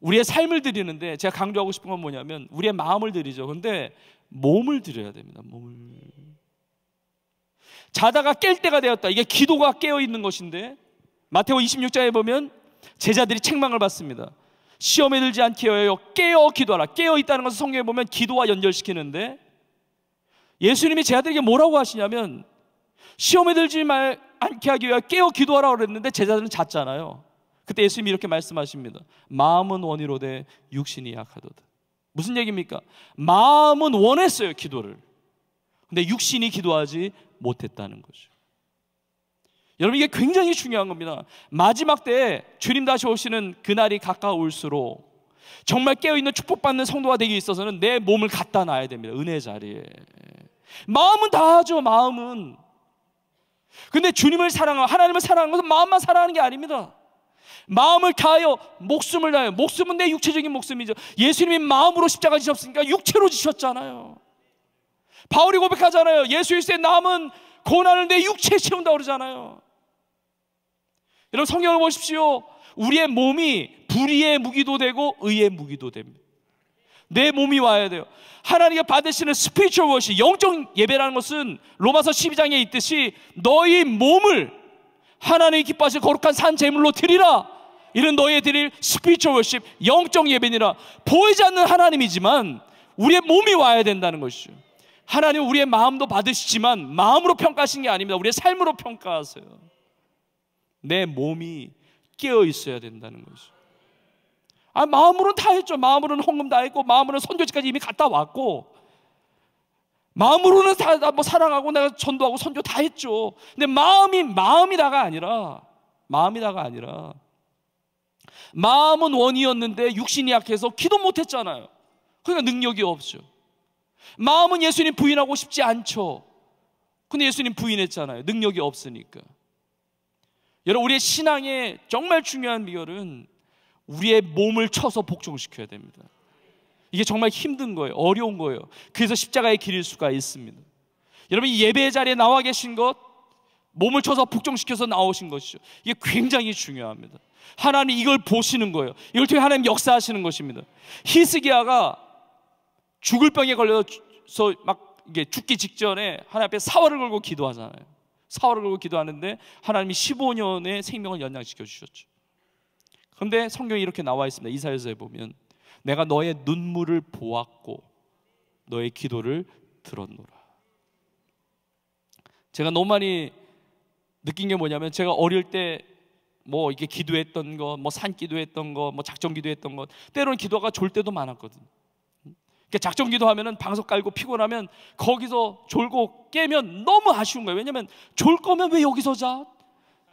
우리의 삶을 드리는데 제가 강조하고 싶은 건 뭐냐면 우리의 마음을 드리죠. 근데 몸을 드려야 됩니다. 몸을. 자다가 깰 때가 되었다. 이게 기도가 깨어 있는 것인데 마태오 26장에 보면 제자들이 책망을 받습니다. 시험에 들지 않게 하여 깨어 기도하라. 깨어 있다는 것을 성경에 보면 기도와 연결시키는데 예수님이 제자들에게 뭐라고 하시냐면 시험에 들지 말, 않게 하기 위하여 깨어 기도하라 그랬는데 제자들은 잤잖아요. 그때 예수님이 이렇게 말씀하십니다. 마음은 원이로되 육신이 약하도다. 무슨 얘기입니까? 마음은 원했어요, 기도를. 근데 육신이 기도하지 못했다는 거죠. 여러분 이게 굉장히 중요한 겁니다. 마지막 때에 주님 다시 오시는 그날이 가까울수록 정말 깨어있는 축복받는 성도가 되기 있어서는 내 몸을 갖다 놔야 됩니다. 은혜 자리에. 마음은 다 하죠, 마음은. 근데 주님을 사랑하고 하나님을 사랑하는 것은 마음만 사랑하는 게 아닙니다. 마음을 다하여 목숨을 다하여 목숨은 내 육체적인 목숨이죠. 예수님이 마음으로 십자가 지셨으니까 육체로 지셨잖아요. 바울이 고백하잖아요. 예수 그리스 남은 고난을 내 육체에 채운다 그러잖아요. 여러분 성경을 보십시오. 우리의 몸이 불의의 무기도 되고 의의 무기도 됩니다. 내 몸이 와야 돼요. 하나님이 받으시는 스피리추얼 워시 영적 예배라는 것은 로마서 12장에 있듯이 너희 몸을 하나님이 기뻐하실 거룩한 산 제물로 드리라. 이런 너희의 드릴 스피리추얼 워십 영적 예배니라. 보이지 않는 하나님이지만 우리의 몸이 와야 된다는 것이죠. 하나님 우리의 마음도 받으시지만 마음으로 평가하신 게 아닙니다. 우리의 삶으로 평가하세요. 내 몸이 깨어 있어야 된다는 거죠. 아, 마음으로는 다 했죠. 마음으로는 헌금 다 했고, 마음으로는 선교지까지 이미 갔다 왔고, 마음으로는 다, 뭐 사랑하고 내가 전도하고 선교 다 했죠. 근데 마음이 마음이다가 아니라 마음이다가 아니라 마음은 원이었는데 육신이 약해서 기도 못 했잖아요. 그러니까 능력이 없죠. 마음은 예수님 부인하고 싶지 않죠. 근데 예수님 부인했잖아요. 능력이 없으니까. 여러분, 우리의 신앙의 정말 중요한 비결은 우리의 몸을 쳐서 복종시켜야 됩니다. 이게 정말 힘든 거예요. 어려운 거예요. 그래서 십자가의 길일 수가 있습니다. 여러분, 예배 자리에 나와 계신 것, 몸을 쳐서 복종시켜서 나오신 것이죠. 이게 굉장히 중요합니다. 하나님 이걸 보시는 거예요. 이걸 통해 하나님 역사하시는 것입니다. 히스기야가 죽을 병에 걸려서 막 이게 죽기 직전에 하나님 앞에 사활을 걸고 기도하잖아요. 사활을 걸고 기도하는데 하나님이 15년의 생명을 연장시켜 주셨죠. 그런데 성경에 이렇게 나와 있습니다. 이사야서에 보면 내가 너의 눈물을 보았고 너의 기도를 들었노라. 제가 너무 많이 느낀 게 뭐냐면 제가 어릴 때 뭐이게 기도했던 거, 뭐 산 기도했던 거, 뭐 작정 기도했던 것 때로는 기도가 졸 때도 많았거든요. 작정기도 하면은 방석 깔고 피곤하면 거기서 졸고 깨면 너무 아쉬운 거예요. 왜냐면 졸 거면 왜 여기서 자?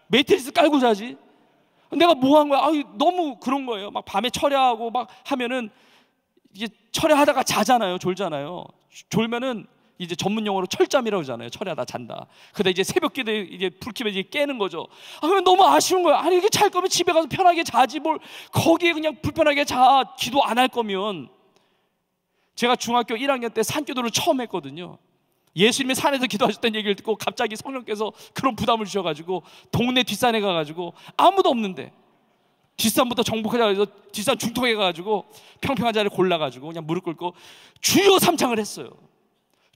매트리스 깔고 자지. 내가 뭐 한 거야? 아유 너무 그런 거예요. 막 밤에 철야하고 막 하면은 이게 철야하다가 자잖아요. 졸잖아요. 졸면은 이제 전문 용어로 철잠이라고 하잖아요. 철야다 잔다. 근데 이제 새벽 기도 이제 불켜면 이제 깨는 거죠. 아, 그럼 너무 아쉬운 거야. 아니, 이게 잘 거면 집에 가서 편하게 자지 뭘 거기에 그냥 불편하게 자. 기도 안 할 거면 제가 중학교 1학년 때 산기도를 처음 했거든요. 예수님이 산에서 기도하셨다는 얘기를 듣고 갑자기 성령께서 그런 부담을 주셔가지고 동네 뒷산에 가가지고 아무도 없는데 뒷산부터 정복하자 해서 뒷산 중통에 가가지고 평평한 자리를 골라가지고 그냥 무릎 꿇고 주여 삼창을 했어요.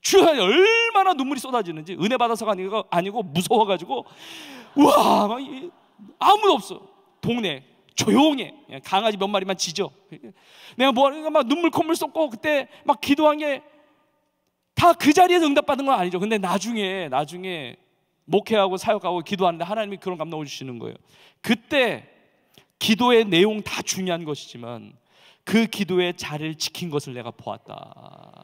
주여 얼마나 눈물이 쏟아지는지 은혜 받아서가 아니고, 아니고 무서워가지고 우와 아무도 없어 동네 조용해. 예, 강아지 몇 마리만 짖어. 내가 뭐막 눈물 콧물 쏟고 그때 막 기도한 게 다 그 자리에서 응답받은 건 아니죠. 근데 나중에 나중에 목회하고 사역하고 기도하는데 하나님이 그런 감동을 주시는 거예요. 그때 기도의 내용 다 중요한 것이지만 그 기도의 자리를 지킨 것을 내가 보았다.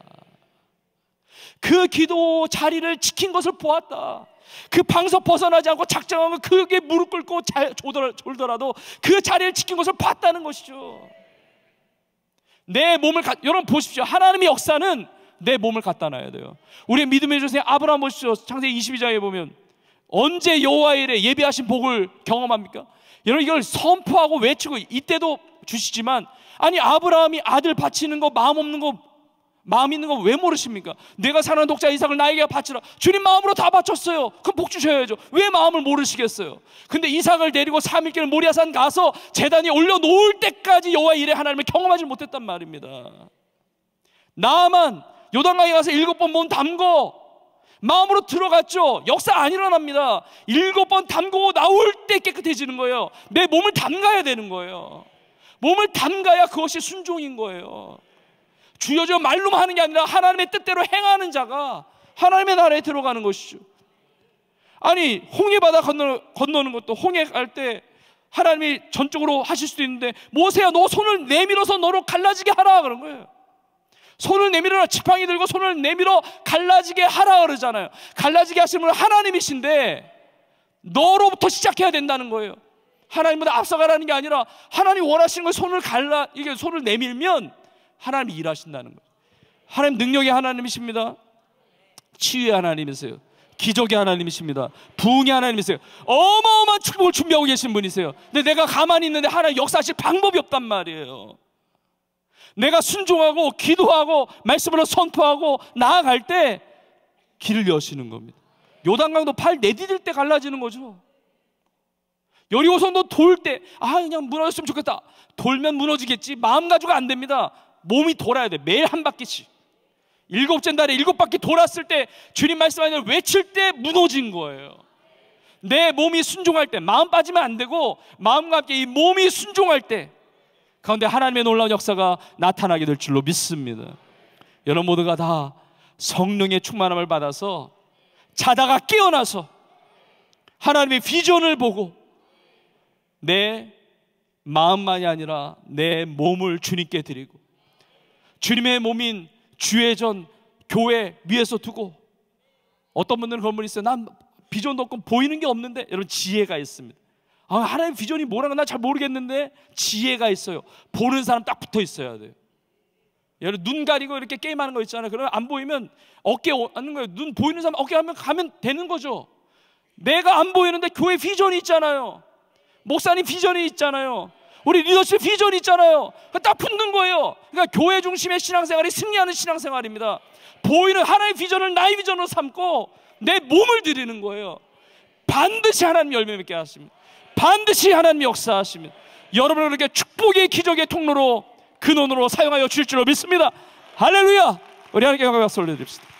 그 기도 자리를 지킨 것을 보았다. 그 방석 벗어나지 않고 작정하면 그게 무릎 꿇고 졸더라도 그 자리를 지킨 것을 봤다는 것이죠. 내 몸을 가, 여러분 보십시오. 하나님의 역사는 내 몸을 갖다 놔야 돼요. 우리 믿음의 조상 아브라함 보십시오. 창세 22장에 보면 언제 여호와일에 예비하신 복을 경험합니까? 여러분 이걸 선포하고 외치고 이때도 주시지만 아니 아브라함이 아들 바치는 거 마음 없는 거 마음 있는 거 왜 모르십니까? 내가 사는 독자 이삭을 나에게 바치라. 주님 마음으로 다 바쳤어요. 그럼 복 주셔야죠. 왜 마음을 모르시겠어요? 근데 이삭을 데리고 3일길 모리아산 가서 재단이 올려놓을 때까지 여호와 일에 하나님을 경험하지 못했단 말입니다. 나만 요단강에 가서 일곱 번 몸담고 마음으로 들어갔죠. 역사 안 일어납니다. 일곱 번 담그고 나올 때 깨끗해지는 거예요. 내 몸을 담가야 되는 거예요. 몸을 담가야 그것이 순종인 거예요. 주여저 말로만 하는 게 아니라 하나님의 뜻대로 행하는 자가 하나님의 나라에 들어가는 것이죠. 아니 홍해바다 건너, 건너는 것도 홍해 갈 때 하나님이 전적으로 하실 수도 있는데 모세야 너 손을 내밀어서 너로 갈라지게 하라 그런 거예요. 손을 내밀어라 지팡이 들고 손을 내밀어 갈라지게 하라 그러잖아요. 갈라지게 하시면 하나님이신데 너로부터 시작해야 된다는 거예요. 하나님보다 앞서가라는 게 아니라 하나님 원하시는 걸 손을 갈라 이게 손을 내밀면 하나님이 일하신다는 거예요. 하나님 능력의 하나님이십니다. 치유의 하나님이세요. 기적의 하나님이십니다. 부흥의 하나님이세요. 어마어마한 축복을 준비하고 계신 분이세요. 근데 내가 가만히 있는데 하나님 역사하실 방법이 없단 말이에요. 내가 순종하고 기도하고 말씀으로 선포하고 나아갈 때 길을 여시는 겁니다. 요단강도 팔 내디딜 때 갈라지는 거죠. 여리고선도 돌 때 아 그냥 무너졌으면 좋겠다. 돌면 무너지겠지. 마음 가지고 안 됩니다. 몸이 돌아야 돼. 매일 한 바퀴씩. 일곱째 날에 일곱 바퀴 돌았을 때 주님 말씀하신 외칠 때 무너진 거예요. 내 몸이 순종할 때 마음 빠지면 안 되고 마음과 함께 이 몸이 순종할 때 가운데 하나님의 놀라운 역사가 나타나게 될 줄로 믿습니다. 여러분 모두가 다 성령의 충만함을 받아서 자다가 깨어나서 하나님의 비전을 보고 내 마음만이 아니라 내 몸을 주님께 드리고 주님의 몸인 주의 전 교회 위에서 두고 어떤 분들은 그런 분이 있어요. 난 비전도 없고 보이는 게 없는데 여러분 지혜가 있습니다. 아, 하나님 비전이 뭐라고 나 잘 모르겠는데 지혜가 있어요. 보는 사람 딱 붙어 있어야 돼요. 여러분 눈 가리고 이렇게 게임하는 거 있잖아요. 그러면 안 보이면 어깨 하는 거예요. 눈 보이는 사람 어깨 하면 가면 되는 거죠. 내가 안 보이는데 교회 비전이 있잖아요. 목사님 비전이 있잖아요. 우리 리더십 비전 있잖아요. 딱 붙는 거예요. 그러니까 교회 중심의 신앙생활이 승리하는 신앙생활입니다. 보이는 하나의 비전을 나의 비전으로 삼고 내 몸을 드리는 거예요. 반드시 하나님 열매 맺게 하십니다. 반드시 하나님 역사하십니다. 여러분을 그렇게 축복의 기적의 통로로 근원으로 사용하여 주실 줄로 믿습니다. 할렐루야! 우리 하나님께 영광 을수 올려드립시다.